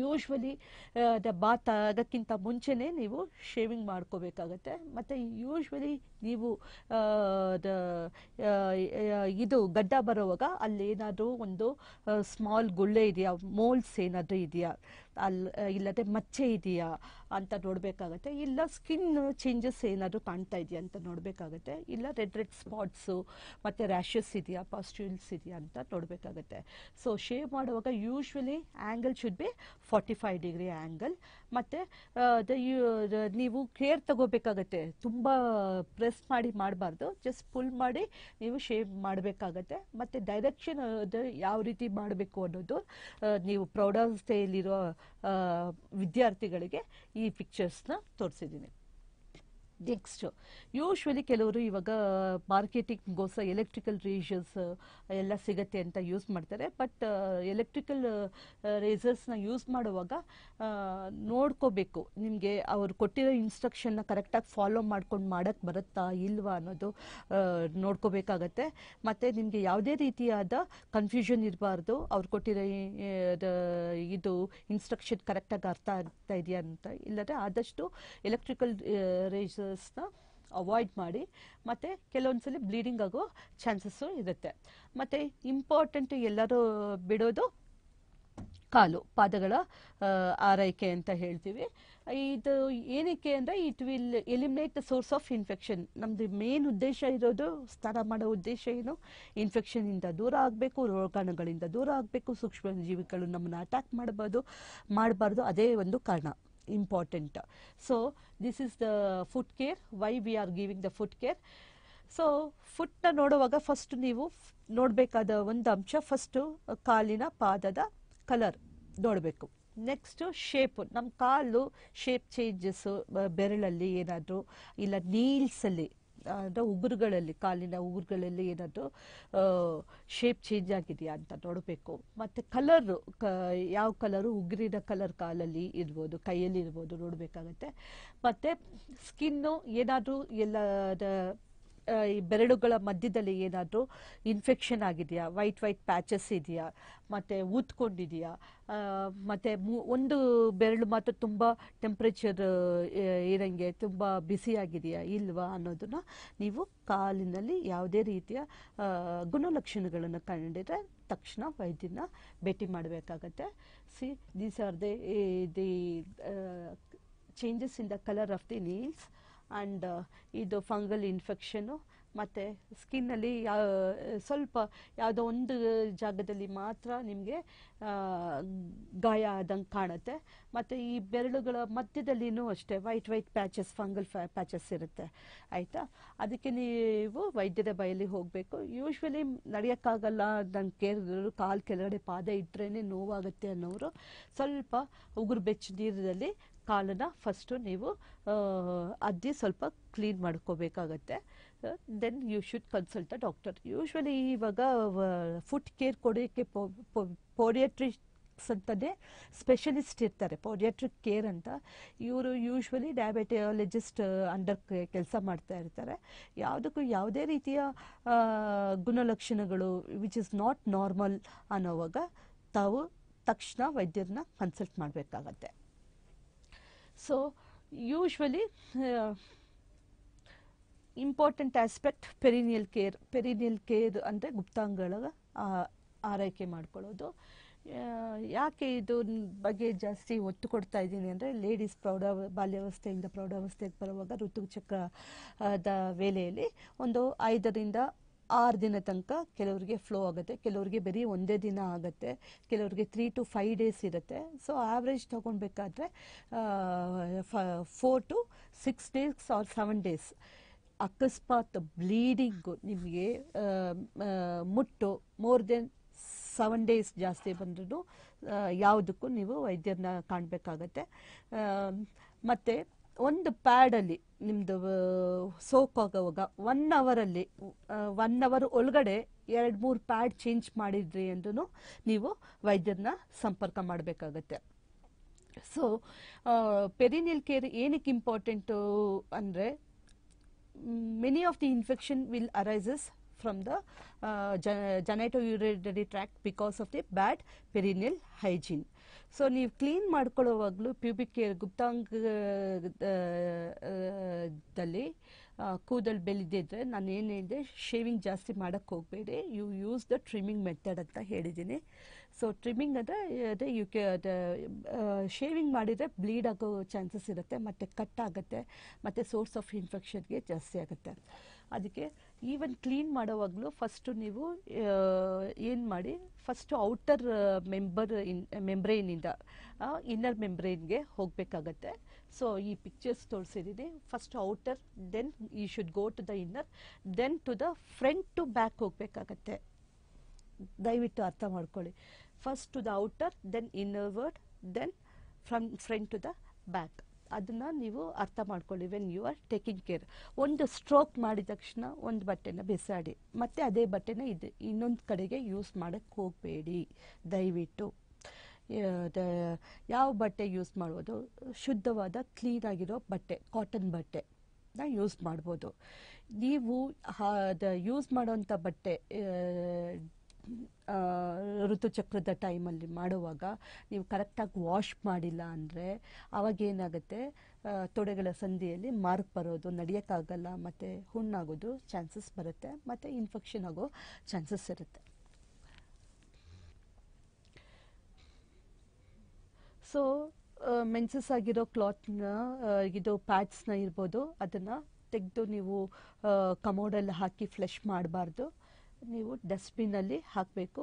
Speaker 1: usually the bath ಅದಕ್ಕಿಂತ ಮುಂಚೆನೇ ನೀವು ಶೇವಿಂಗ್ ಮಾಡ್ಕೋಬೇಕಾಗತ್ತೆ ಮತ್ತು ಯೂಶ್ವಲಿ ನೀವು ಇದು ಗಡ್ಡ ಬರುವಾಗ ಅಲ್ಲಿ ಏನಾದರೂ ಒಂದು ಸ್ಮಾಲ್ ಗುಳ್ಳೆ ಇದೆಯಾ ಮೋಲ್ಸ್ ಏನಾದರೂ ಇದೆಯಾ ಅಲ್ಲಿ ಇಲ್ಲದೆ ಮಚ್ಚೆ ಇದೆಯಾ ಅಂತ ನೋಡಬೇಕಾಗತ್ತೆ ಇಲ್ಲ ಸ್ಕಿನ್ ಚೇಂಜಸ್ ಏನಾದರೂ ಕಾಣ್ತಾ ಇದೆಯಾ ಅಂತ ನೋಡಬೇಕಾಗತ್ತೆ ಇಲ್ಲ ರೆಡ್ ರೆಡ್ ಸ್ಪಾಟ್ಸು ಮತ್ತು ರ್ಯಾಷಸ್ ಇದೆಯಾ ಪಾಸ್ಟ್ಯೂಲ್ಸ್ ಇದೆಯಾ ಅಂತ ನೋಡಬೇಕಾಗತ್ತೆ ಸೊ ಶೇವ್ ಮಾಡುವಾಗ usually angle should be forty five degree angle ಮತ್ತು ನೀವು ಕೇರ್ ತಗೋಬೇಕಾಗತ್ತೆ ತುಂಬ ಪ್ರೆಸ್ ಪ್ರೆಸ್ ಮಾಡಿ ಮಾಡಬಾರ್ದು ಜಸ್ಟ್ ಪುಲ್ ಮಾಡಿ ನೀವು ಶೇವ್ ಮಾಡಬೇಕಾಗತ್ತೆ ಮತ್ತು ಡೈರೆಕ್ಷನ್ ಯಾವ ರೀತಿ ಮಾಡಬೇಕು ಅನ್ನೋದು ನೀವು ಪ್ರೌಢಾವಸ್ಥೆಯಲ್ಲಿರೋ ವಿದ್ಯಾರ್ಥಿಗಳಿಗೆ ಈ ಪಿಕ್ಚರ್ಸ್ನ ತೋರಿಸಿದ್ದೀನಿ ನೆಕ್ಸ್ಟ್ ಯೂಶ್ವಲಿ ಕೆಲವರು ಇವಾಗ ಮಾರ್ಕೆಟಿಂಗ್ಗೋಸ್ಕರ ಎಲೆಕ್ಟ್ರಿಕಲ್ ರೇಜರ್ಸ್ ಎಲ್ಲ ಸಿಗತ್ತೆ ಅಂತ ಯೂಸ್ ಮಾಡ್ತಾರೆ ಬಟ್ ಎಲೆಕ್ಟ್ರಿಕಲ್ ರೇಸರ್ಸ್ನ ಯೂಸ್ ಮಾಡುವಾಗ ನೋಡ್ಕೋಬೇಕು ನಿಮಗೆ ಅವರು ಕೊಟ್ಟಿರೋ ಇನ್ಸ್ಟ್ರಕ್ಷನ್ನ ಕರೆಕ್ಟಾಗಿ ಫಾಲೋ ಮಾಡ್ಕೊಂಡು ಮಾಡೋಕ್ಕೆ ಬರುತ್ತಾ ಇಲ್ವಾ ಅನ್ನೋದು ನೋಡ್ಕೋಬೇಕಾಗತ್ತೆ ಮತ್ತು ನಿಮಗೆ ಯಾವುದೇ ರೀತಿಯಾದ ಕನ್ಫ್ಯೂಷನ್ ಇರಬಾರ್ದು ಅವ್ರು ಕೊಟ್ಟಿರೋ ಇದು ಇನ್ಸ್ಟ್ರಕ್ಷನ್ ಕರೆಕ್ಟಾಗಿ ಅರ್ಥ ಆಗ್ತಾ ಇದೆಯಾ ಅಂತ ಇಲ್ಲದ್ರೆ ಆದಷ್ಟು ಎಲೆಕ್ಟ್ರಿಕಲ್ ರೇಸರ್ ಅವಾಯ್ಡ್ ಮಾಡಿ ಮತ್ತು ಕೆಲವೊಂದ್ಸಲಿ ಬ್ಲೀಡಿಂಗ್ ಆಗೋ ಚಾನ್ಸಸ್ಸು ಇರುತ್ತೆ ಮತ್ತು ಇಂಪಾರ್ಟೆಂಟ್ ಎಲ್ಲರೂ ಬಿಡೋದು ಕಾಲು ಪಾದಗಳ ಆರೈಕೆ ಅಂತ ಹೇಳ್ತೀವಿ ಇದು ಏನಕ್ಕೆ ಅಂದರೆ it will eliminate the source of infection ನಮ್ಮದು ಮೇನ್ ಉದ್ದೇಶ ಇರೋದು ಸ್ನಾನ ಮಾಡೋ ಉದ್ದೇಶ ಏನು ಇನ್ಫೆಕ್ಷನಿಂದ ದೂರ ಆಗಬೇಕು ರೋಗಾಣುಗಳಿಂದ ದೂರ ಆಗಬೇಕು ಜೀವಿಗಳು ನಮ್ಮನ್ನು ಅಟ್ಯಾಕ್ ಮಾಡಬಾರ್ದು ಮಾಡಬಾರ್ದು ಅದೇ ಒಂದು ಕಾರಣ important so this is the foot care why we are giving the foot care so ಫುಟ್ನ ನೋಡುವಾಗ ಫಸ್ಟ್ ನೀವು ನೋಡಬೇಕಾದ ಒಂದು ಅಂಶ ಫಸ್ಟು ಕಾಲಿನ ಪಾದದ ಕಲರ್ ನೋಡಬೇಕು ನೆಕ್ಸ್ಟು ಶೇಪು ನಮ್ಮ ಕಾಲು ಶೇಪ್ ಚೇಂಜಸ್ಸು ಬೆರಳಲ್ಲಿ ಏನಾದರೂ ಇಲ್ಲ ನೀಲ್ಸಲ್ಲಿ ಅಂದರೆ ಉಗುರುಗಳಲ್ಲಿ ಕಾಲಿನ ಉಗುರುಗಳಲ್ಲಿ ಏನಾದರೂ ಶೇಪ್ ಚೇಂಜ್ ಆಗಿದೆಯಾ ಅಂತ ನೋಡಬೇಕು ಮತ್ತು ಕಲರ್ ಯಾವ ಕಲರು ಉಗುರಿನ ಕಲರ್ ಕಾಲಲ್ಲಿ ಇರ್ಬೋದು ಕೈಯಲ್ಲಿ ಇರ್ಬೋದು ನೋಡಬೇಕಾಗತ್ತೆ ಮತ್ತು ಸ್ಕಿನ್ನು ಏನಾದರೂ ಎಲ್ಲದ ಈ ಬೆರಳುಗಳ ಮಧ್ಯದಲ್ಲಿ ಏನಾದರೂ ಇನ್ಫೆಕ್ಷನ್ ಆಗಿದೆಯಾ ವೈಟ್ ವೈಟ್ ಪ್ಯಾಚಸ್ ಇದೆಯಾ ಮತ್ತು ಊದ್ಕೊಂಡಿದೆಯಾ ಮತ್ತು ಒಂದು ಬೆರಳು ಮಾತ್ರ ತುಂಬ ಟೆಂಪ್ರೇಚರ್ ಇರಂಗೆ ತುಂಬ ಬಿಸಿಯಾಗಿದೆಯಾ ಇಲ್ವಾ ಅನ್ನೋದನ್ನು ನೀವು ಕಾಲಿನಲ್ಲಿ ಯಾವುದೇ ರೀತಿಯ ಗುಣಲಕ್ಷಣಗಳನ್ನು ಕಂಡಿದ್ರೆ ತಕ್ಷಣ ವೈದ್ಯನ ಭೇಟಿ ಮಾಡಬೇಕಾಗತ್ತೆ see these are the the changes in the colour of the nails and ಇದು ಫಂಗಲ್ ಇನ್ಫೆಕ್ಷನು ಮತ್ತು ಸ್ಕಿನ್ನಲ್ಲಿ ಸ್ವಲ್ಪ ಯಾವುದೋ ಒಂದು ಜಾಗದಲ್ಲಿ ಮಾತ್ರ ನಿಮಗೆ ಗಾಯ ಆದಂಗೆ ಕಾಣುತ್ತೆ ಮತ್ತು ಈ ಬೆರಳುಗಳ ಮಧ್ಯದಲ್ಲಿನೂ ಅಷ್ಟೇ white white patches fungal patches ಇರುತ್ತೆ ಆಯಿತಾ ಅದಕ್ಕೆ ನೀವು ವೈದ್ಯರ ಬಯಲಿ ಹೋಗಬೇಕು ಯೂಶ್ವಲಿ ನಡೆಯೋಕ್ಕಾಗಲ್ಲ ನಂಗೆ ಕೇಳಿದ್ರು ಕಾಲು ಕೆಳಗಡೆ ಪಾದ ಇಟ್ಟರೆ ನೋವಾಗುತ್ತೆ ಅನ್ನೋರು ಸ್ವಲ್ಪ ಉಗುರು ಬೆಚ್ಚ ನೀರಿನಲ್ಲಿ ಕಾಲನ್ನು ಫಸ್ಟು ನೀವು ಅದ್ದಿ ಸ್ವಲ್ಪ ಕ್ಲೀನ್ ಮಾಡ್ಕೋಬೇಕಾಗತ್ತೆ then you should consult a doctor usually ಇವಾಗ ಫುಡ್ ಕೇರ್ ಕೊಡೋಕ್ಕೆ ಪೋರಿಯಾಟ್ರಿಕ್ಸ್ ಅಂತಲೇ ಸ್ಪೆಷಲಿಸ್ಟ್ ಇರ್ತಾರೆ ಪೋರಿಯಾಟ್ರಿಕ್ ಕೇರ್ ಅಂತ ಇವರು ಯೂಶ್ವಲಿ ಡಯಾಬಿಟಿಯಾಲಜಿಸ್ಟ್ ಅಂಡರ್ ಕೆಲಸ ಮಾಡ್ತಾ ಇರ್ತಾರೆ ಯಾವುದಕ್ಕೂ ಯಾವುದೇ ರೀತಿಯ ಗುಣಲಕ್ಷಣಗಳು ವಿಚ್ ಇಸ್ ನಾಟ್ ನಾರ್ಮಲ್ ಅನ್ನೋವಾಗ ತಾವು ತಕ್ಷಣ ವೈದ್ಯರನ್ನ ಕನ್ಸಲ್ಟ್ ಮಾಡಬೇಕಾಗತ್ತೆ So, usually uh, important aspect perineal care perineal care ಅಂದರೆ ಗುಪ್ತಾಂಗಗಳ ಆರೈಕೆ ಮಾಡ್ಕೊಳ್ಳೋದು ಯಾಕೆ ಇದು ಬಗ್ಗೆ ಜಾಸ್ತಿ ಒತ್ತು ಕೊಡ್ತಾ ಇದ್ದೀನಿ ಅಂದರೆ ಲೇಡೀಸ್ ಪ್ರೌಢ ಬಾಲ್ಯಾವಸ್ಥೆಯಿಂದ ಪ್ರೌಢಾವಸ್ಥೆಗೆ ಬರುವಾಗ ಋತುಚಕ್ರದ ವೇಳೆಯಲ್ಲಿ ಒಂದು ಐದರಿಂದ ಆರು ದಿನ ತನಕ ಕೆಲವರಿಗೆ ಫ್ಲೋ ಆಗುತ್ತೆ ಕೆಲವರಿಗೆ ಬರೀ ಒಂದೇ ದಿನ ಆಗುತ್ತೆ ಕೆಲವರಿಗೆ ತ್ರೀ ಟು ಫೈವ್ ಡೇಸ್ ಇರುತ್ತೆ ಸೊ ಆವ್ರೇಜ್ ತೊಗೊಳ್ಬೇಕಾದ್ರೆ four to six days or seven days ಅಕಸ್ಮಾತ್ ಬ್ಲೀಡಿಂಗು ನಿಮಗೆ ಮುಟ್ಟು ಮೋರ್ ದೆನ್ ಸೆವೆನ್ ಡೇಸ್ ಜಾಸ್ತಿ ಬಂದ್ರೂ ಯಾವುದಕ್ಕೂ ನೀವು ವೈದ್ಯರನ್ನ ಕಾಣಬೇಕಾಗತ್ತೆ ಮತ್ತು ಒಂದು ಪ್ಯಾಡಲ್ಲಿ ನಿಮ್ದು ಸೋಪ್ ಆಗೋವಾಗ ಒನ್ ಅವರಲ್ಲಿ ಒನ್ ಅವರ್ ಒಳಗಡೆ ಎರಡು ಮೂರು ಪ್ಯಾಡ್ ಚೇಂಜ್ ಮಾಡಿದ್ರಿ ಅಂದ್ರೂ ನೀವು ವೈದ್ಯರನ್ನ ಸಂಪರ್ಕ ಮಾಡಬೇಕಾಗತ್ತೆ ಸೊ ಪೆರಿನಿಲ್ ಕೇರ್ ಏನಕ್ಕೆ ಇಂಪಾರ್ಟೆಂಟು ಅಂದರೆ many of the infection will arises from the genito urinary tract because of the bad perineal hygiene so ನೀವು ಕ್ಲೀನ್ ಮಾಡ್ಕೊಳ್ಳೋವಾಗಲೂ ಪ್ಯೂಬಿಕ್ ಹೇರ್ ಗುಪ್ತಾಂಗದಲ್ಲಿ ಕೂದಲು ಬೆಳೆದಿದ್ರೆ ನಾನು ಏನು ಶೇವಿಂಗ್ ಜಾಸ್ತಿ ಮಾಡೋಕ್ಕೆ ಹೋಗಬೇಡಿ you use the trimming method ಅಂತ ಹೇಳಿದ್ದೀನಿ ಸೊ ಟ್ರಿಮ್ಮಿಂಗ್ ಅಂದರೆ ಅದೇ ಯು ಕೆ ಶೇವಿಂಗ್ ಮಾಡಿದರೆ ಬ್ಲೀಡ್ ಆಗೋ ಚಾನ್ಸಸ್ ಇರುತ್ತೆ ಮತ್ತು ಕಟ್ ಆಗುತ್ತೆ ಮತ್ತು ಸೋರ್ಸ್ ಆಫ್ ಇನ್ಫೆಕ್ಷನ್ಗೆ ಜಾಸ್ತಿ ಆಗುತ್ತೆ ಅದಕ್ಕೆ ಈವನ್ ಕ್ಲೀನ್ ಮಾಡೋವಾಗಲೂ ಫಸ್ಟು ನೀವು ಏನು ಮಾಡಿ ಫಸ್ಟು ಔಟರ್ ಮೆಂಬರ್ ಇನ್ ಮೆಂಬ್ರೇನಿಂದ ಇನ್ನರ್ ಮೆಂಬ್ರೈನ್ಗೆ ಹೋಗಬೇಕಾಗತ್ತೆ ಸೊ ಈ ಪಿಕ್ಚರ್ಸ್ ತೋರಿಸಿದ್ದೀನಿ ಫಸ್ಟ್ ಔಟರ್ ದೆನ್ ಈ should go to the inner then to the front to back ಹೋಗಬೇಕಾಗತ್ತೆ ದಯವಿಟ್ಟು ಅರ್ಥ ಮಾಡ್ಕೊಳ್ಳಿ first to the outer then word then from front to the back ಅದನ್ನು ನೀವು ಅರ್ಥ ಮಾಡ್ಕೊಳ್ಳಿ when you are taking care ಒಂದು ಸ್ಟ್ರೋಕ್ ಮಾಡಿದ ತಕ್ಷಣ ಒಂದು ಬಟ್ಟೆನ ಬಿಸಾಡಿ ಮತ್ತೆ ಅದೇ ಬಟ್ಟೆನ ಇದು ಇನ್ನೊಂದು ಕಡೆಗೆ ಯೂಸ್ ಮಾಡೋಕ್ಕೆ ಹೋಗಬೇಡಿ ದಯವಿಟ್ಟು ಯಾವ ಬಟ್ಟೆ ಯೂಸ್ ಮಾಡ್ಬೋದು ಶುದ್ಧವಾದ ಕ್ಲೀನಾಗಿರೋ ಬಟ್ಟೆ ಕಾಟನ್ ಬಟ್ಟೆ ಯೂಸ್ ಮಾಡ್ಬೋದು ನೀವು ಯೂಸ್ ಮಾಡೋವಂಥ ಬಟ್ಟೆ ಋತುಚಕ್ರದ ಟೈಮಲ್ಲಿ ಮಾಡುವಾಗ ನೀವು ಕರೆಕ್ಟಾಗಿ ವಾಶ್ ಮಾಡಿಲ್ಲ ಅಂದರೆ ಅವಾಗೇನಾಗುತ್ತೆ ತೊಡೆಗಳ ಸಂಧಿಯಲ್ಲಿ ಮಾರ್ಕ್ ಬರೋದು ನಡೆಯೋಕ್ಕಾಗಲ್ಲ ಮತ್ತು ಹುಣ್ಣಾಗೋದು ಚಾನ್ಸಸ್ ಬರುತ್ತೆ ಮತ್ತು ಇನ್ಫೆಕ್ಷನ್ ಆಗೋ ಚಾನ್ಸಸ್ ಇರುತ್ತೆ ಸೊ ಮೆನ್ಸಸ್ uh, ಆಗಿರೋ ಕ್ಲಾತ್ನ ಇದು ಪ್ಯಾಟ್ಸ್ನ ಇರ್ಬೋದು ಅದನ್ನು ತೆಗೆದು ನೀವು ಕಮೋಡಲ್ಲಿ uh, ಹಾಕಿ ಫ್ಲೆಶ್ ಮಾಡಬಾರ್ದು ನೀವು ಡಸ್ಟ್ಬಿನಲ್ಲಿ ಹಾಕಬೇಕು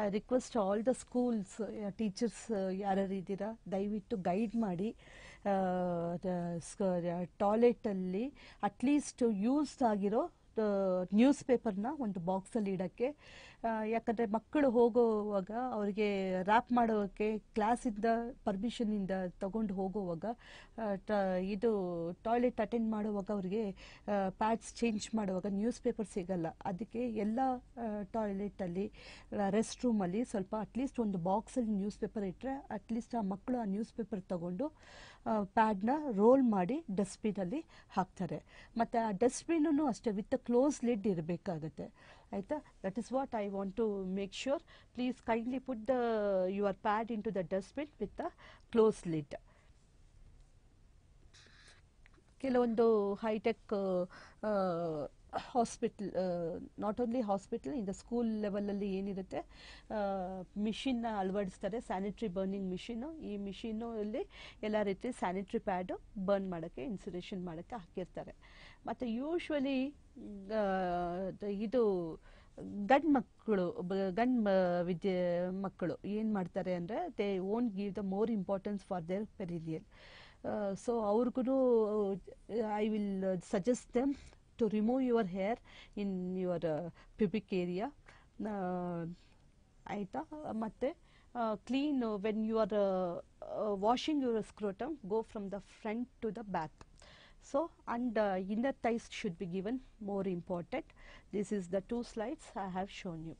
Speaker 1: I request all the schools teachers ಯಾರ್ಯಾರು ಇದ್ದೀರಾ ದಯವಿಟ್ಟು ಗೈಡ್ ಮಾಡಿ ಟಾಯ್ಲೆಟಲ್ಲಿ ಅಟ್ಲೀಸ್ಟ್ ಯೂಸ್ಡ್ ಆಗಿರೋ ನ್ಯೂಸ್ ಪೇಪರ್ನ ಒಂದು ಬಾಕ್ಸಲ್ಲಿ ಇಡೋಕ್ಕೆ ಯಾಕಂದರೆ ಮಕ್ಕಳು ಹೋಗುವಾಗ ಅವರಿಗೆ ರ್ಯಾಪ್ ಮಾಡೋಕ್ಕೆ ಕ್ಲಾಸಿಂದ ಪರ್ಮಿಷನಿಂದ ತಗೊಂಡು ಹೋಗುವಾಗ ಇದು ಟಾಯ್ಲೆಟ್ ಅಟೆಂಡ್ ಮಾಡುವಾಗ ಅವರಿಗೆ ಪ್ಯಾಡ್ಸ್ ಚೇಂಜ್ ಮಾಡುವಾಗ ನ್ಯೂಸ್ ಪೇಪರ್ ಸಿಗಲ್ಲ ಅದಕ್ಕೆ ಎಲ್ಲ ಟಾಯ್ಲೆಟಲ್ಲಿ ರೆಸ್ಟ್ ರೂಮಲ್ಲಿ ಸ್ವಲ್ಪ ಅಟ್ಲೀಸ್ಟ್ ಒಂದು ಬಾಕ್ಸಲ್ಲಿ ನ್ಯೂಸ್ ಪೇಪರ್ ಇಟ್ಟರೆ ಅಟ್ಲೀಸ್ಟ್ ಆ ಮಕ್ಕಳು ಆ ನ್ಯೂಸ್ ಪೇಪರ್ ತಗೊಂಡು ಪ್ಯಾಡ್ನ ರೋಲ್ ಮಾಡಿ ಡಸ್ಟ್ಬಿನಲ್ಲಿ ಹಾಕ್ತಾರೆ ಮತ್ತು ಆ ಡಸ್ಟ್ಬಿನ್ನು ಅಷ್ಟೇ ವಿತ್ ಕ್ಲೋಸ್ ಲಿಡ್ ಇರಬೇಕಾಗುತ್ತೆ ಆಯಿತಾ that is what I want to make sure please kindly put the your pad in to the dustbin with a close lid ಕೆಲವೊಂದು high tech hospital not only hospital ಇಂದ school ಲೆವೆಲಲ್ಲಿ ಏನಿರುತ್ತೆ ಮಿಷಿನ್ನ ಅಳವಡಿಸ್ತಾರೆ sanitary burning ಮಿಷಿನ್ನು ಈ ಮಿಷಿನ್ನು ಅಲ್ಲಿ ಎಲ್ಲ ರೀತಿ ಸ್ಯಾನಿಟ್ರಿ ಪ್ಯಾಡು ಬರ್ನ್ ಮಾಡೋಕ್ಕೆ ಇನ್ಸುಲೇಷನ್ ಮಾಡೋಕ್ಕೆ ಹಾಕಿರ್ತಾರೆ ಮತ್ತು ಯೂಶ್ವಲಿ ಇದು ಗಂಡು ಮಕ್ಕಳು ಗಂಡು ವಿದ್ಯೆ ಮಕ್ಕಳು ಏನು ಮಾಡ್ತಾರೆ ಅಂದರೆ they own give the more importance for their perineal so ಅವ್ರಿಗೂ I will suggest them to remove your hair in your uh, pubic area ಆಯಿತಾ ಮತ್ತು clean when you are washing your scrotum go from the front to the back so and inner thighs should be given more important this is the two slides I have shown you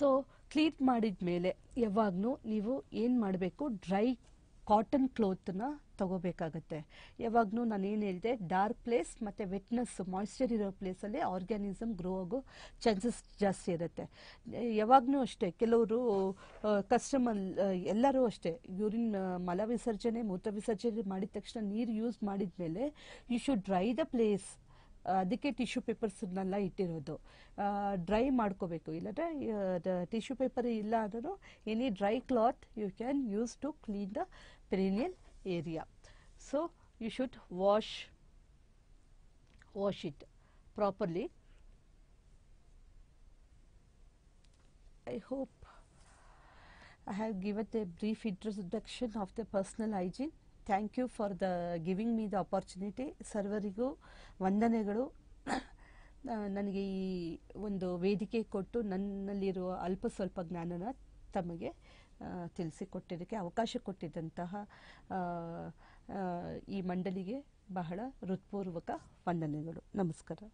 Speaker 1: so clean ಮಾಡಿದ ಮೇಲೆ ಯಾವಾಗೂ ನೀವು ಏನು ಮಾಡಬೇಕು dry cotton ಕ್ಲೋತನ್ನ ತಗೋಬೇಕಾಗತ್ತೆ ಯಾವಾಗಲೂ ನಾನು ಏನು ಹೇಳಿದೆ ಡಾರ್ಕ್ ಪ್ಲೇಸ್ ಮತ್ತು ವೆಟ್ನೆಸ್ ಮಾಯಿಶ್ಚರ್ ಇರೋ ಅಲ್ಲಿ ಆರ್ಗ್ಯಾನಿಸಮ್ ಗ್ರೋ ಆಗೋ ಚಾನ್ಸಸ್ ಜಾಸ್ತಿ ಇರುತ್ತೆ ಯಾವಾಗಲೂ ಅಷ್ಟೇ ಕೆಲವರು ಕಸ್ಟಮರ್ ಎಲ್ಲರೂ ಅಷ್ಟೇ ಯೂರಿನ್ ಮಲ ವಿಸರ್ಜನೆ ಮೂತ್ರ ವಿಸರ್ಜನೆ ಮಾಡಿದ ತಕ್ಷಣ ನೀರು ಯೂಸ್ ಮಾಡಿದ ಮೇಲೆ you should dry the place ಅದಕ್ಕೆ ಟಿಶ್ಯೂ ಪೇಪರ್ಸನ್ನೆಲ್ಲ ಇಟ್ಟಿರೋದು ಡ್ರೈ ಮಾಡ್ಕೋಬೇಕು ಇಲ್ಲಂದರೆ ಟಿಶ್ಯೂ ಪೇಪರ್ ಇಲ್ಲ ಅಂದರೂ any dry cloth you can use to clean the perineal area. So, you should wash wash it properly. I hope I have given a brief introduction of the personal hygiene. Thank you for the giving me the opportunity ಸರ್ವರಿಗೂ ವಂದನೆಗಳು ನನಗೆ ಈ ಒಂದು ವೇದಿಕೆ ಕೊಟ್ಟು ನನ್ನಲ್ಲಿರುವ ಅಲ್ಪ ಸ್ವಲ್ಪ ಜ್ಞಾನನ ತಮಗೆ ತಿಳಿಸಿಕೊಟ್ಟಿದ್ದಕ್ಕೆ ಅವಕಾಶ ಕೊಟ್ಟಿದ್ದಂತಹ ಈ ಮಂಡಳಿಗೆ ಬಹಳ ಹೃತ್ಪೂರ್ವಕ ವಂದನೆಗಳು ನಮಸ್ಕಾರ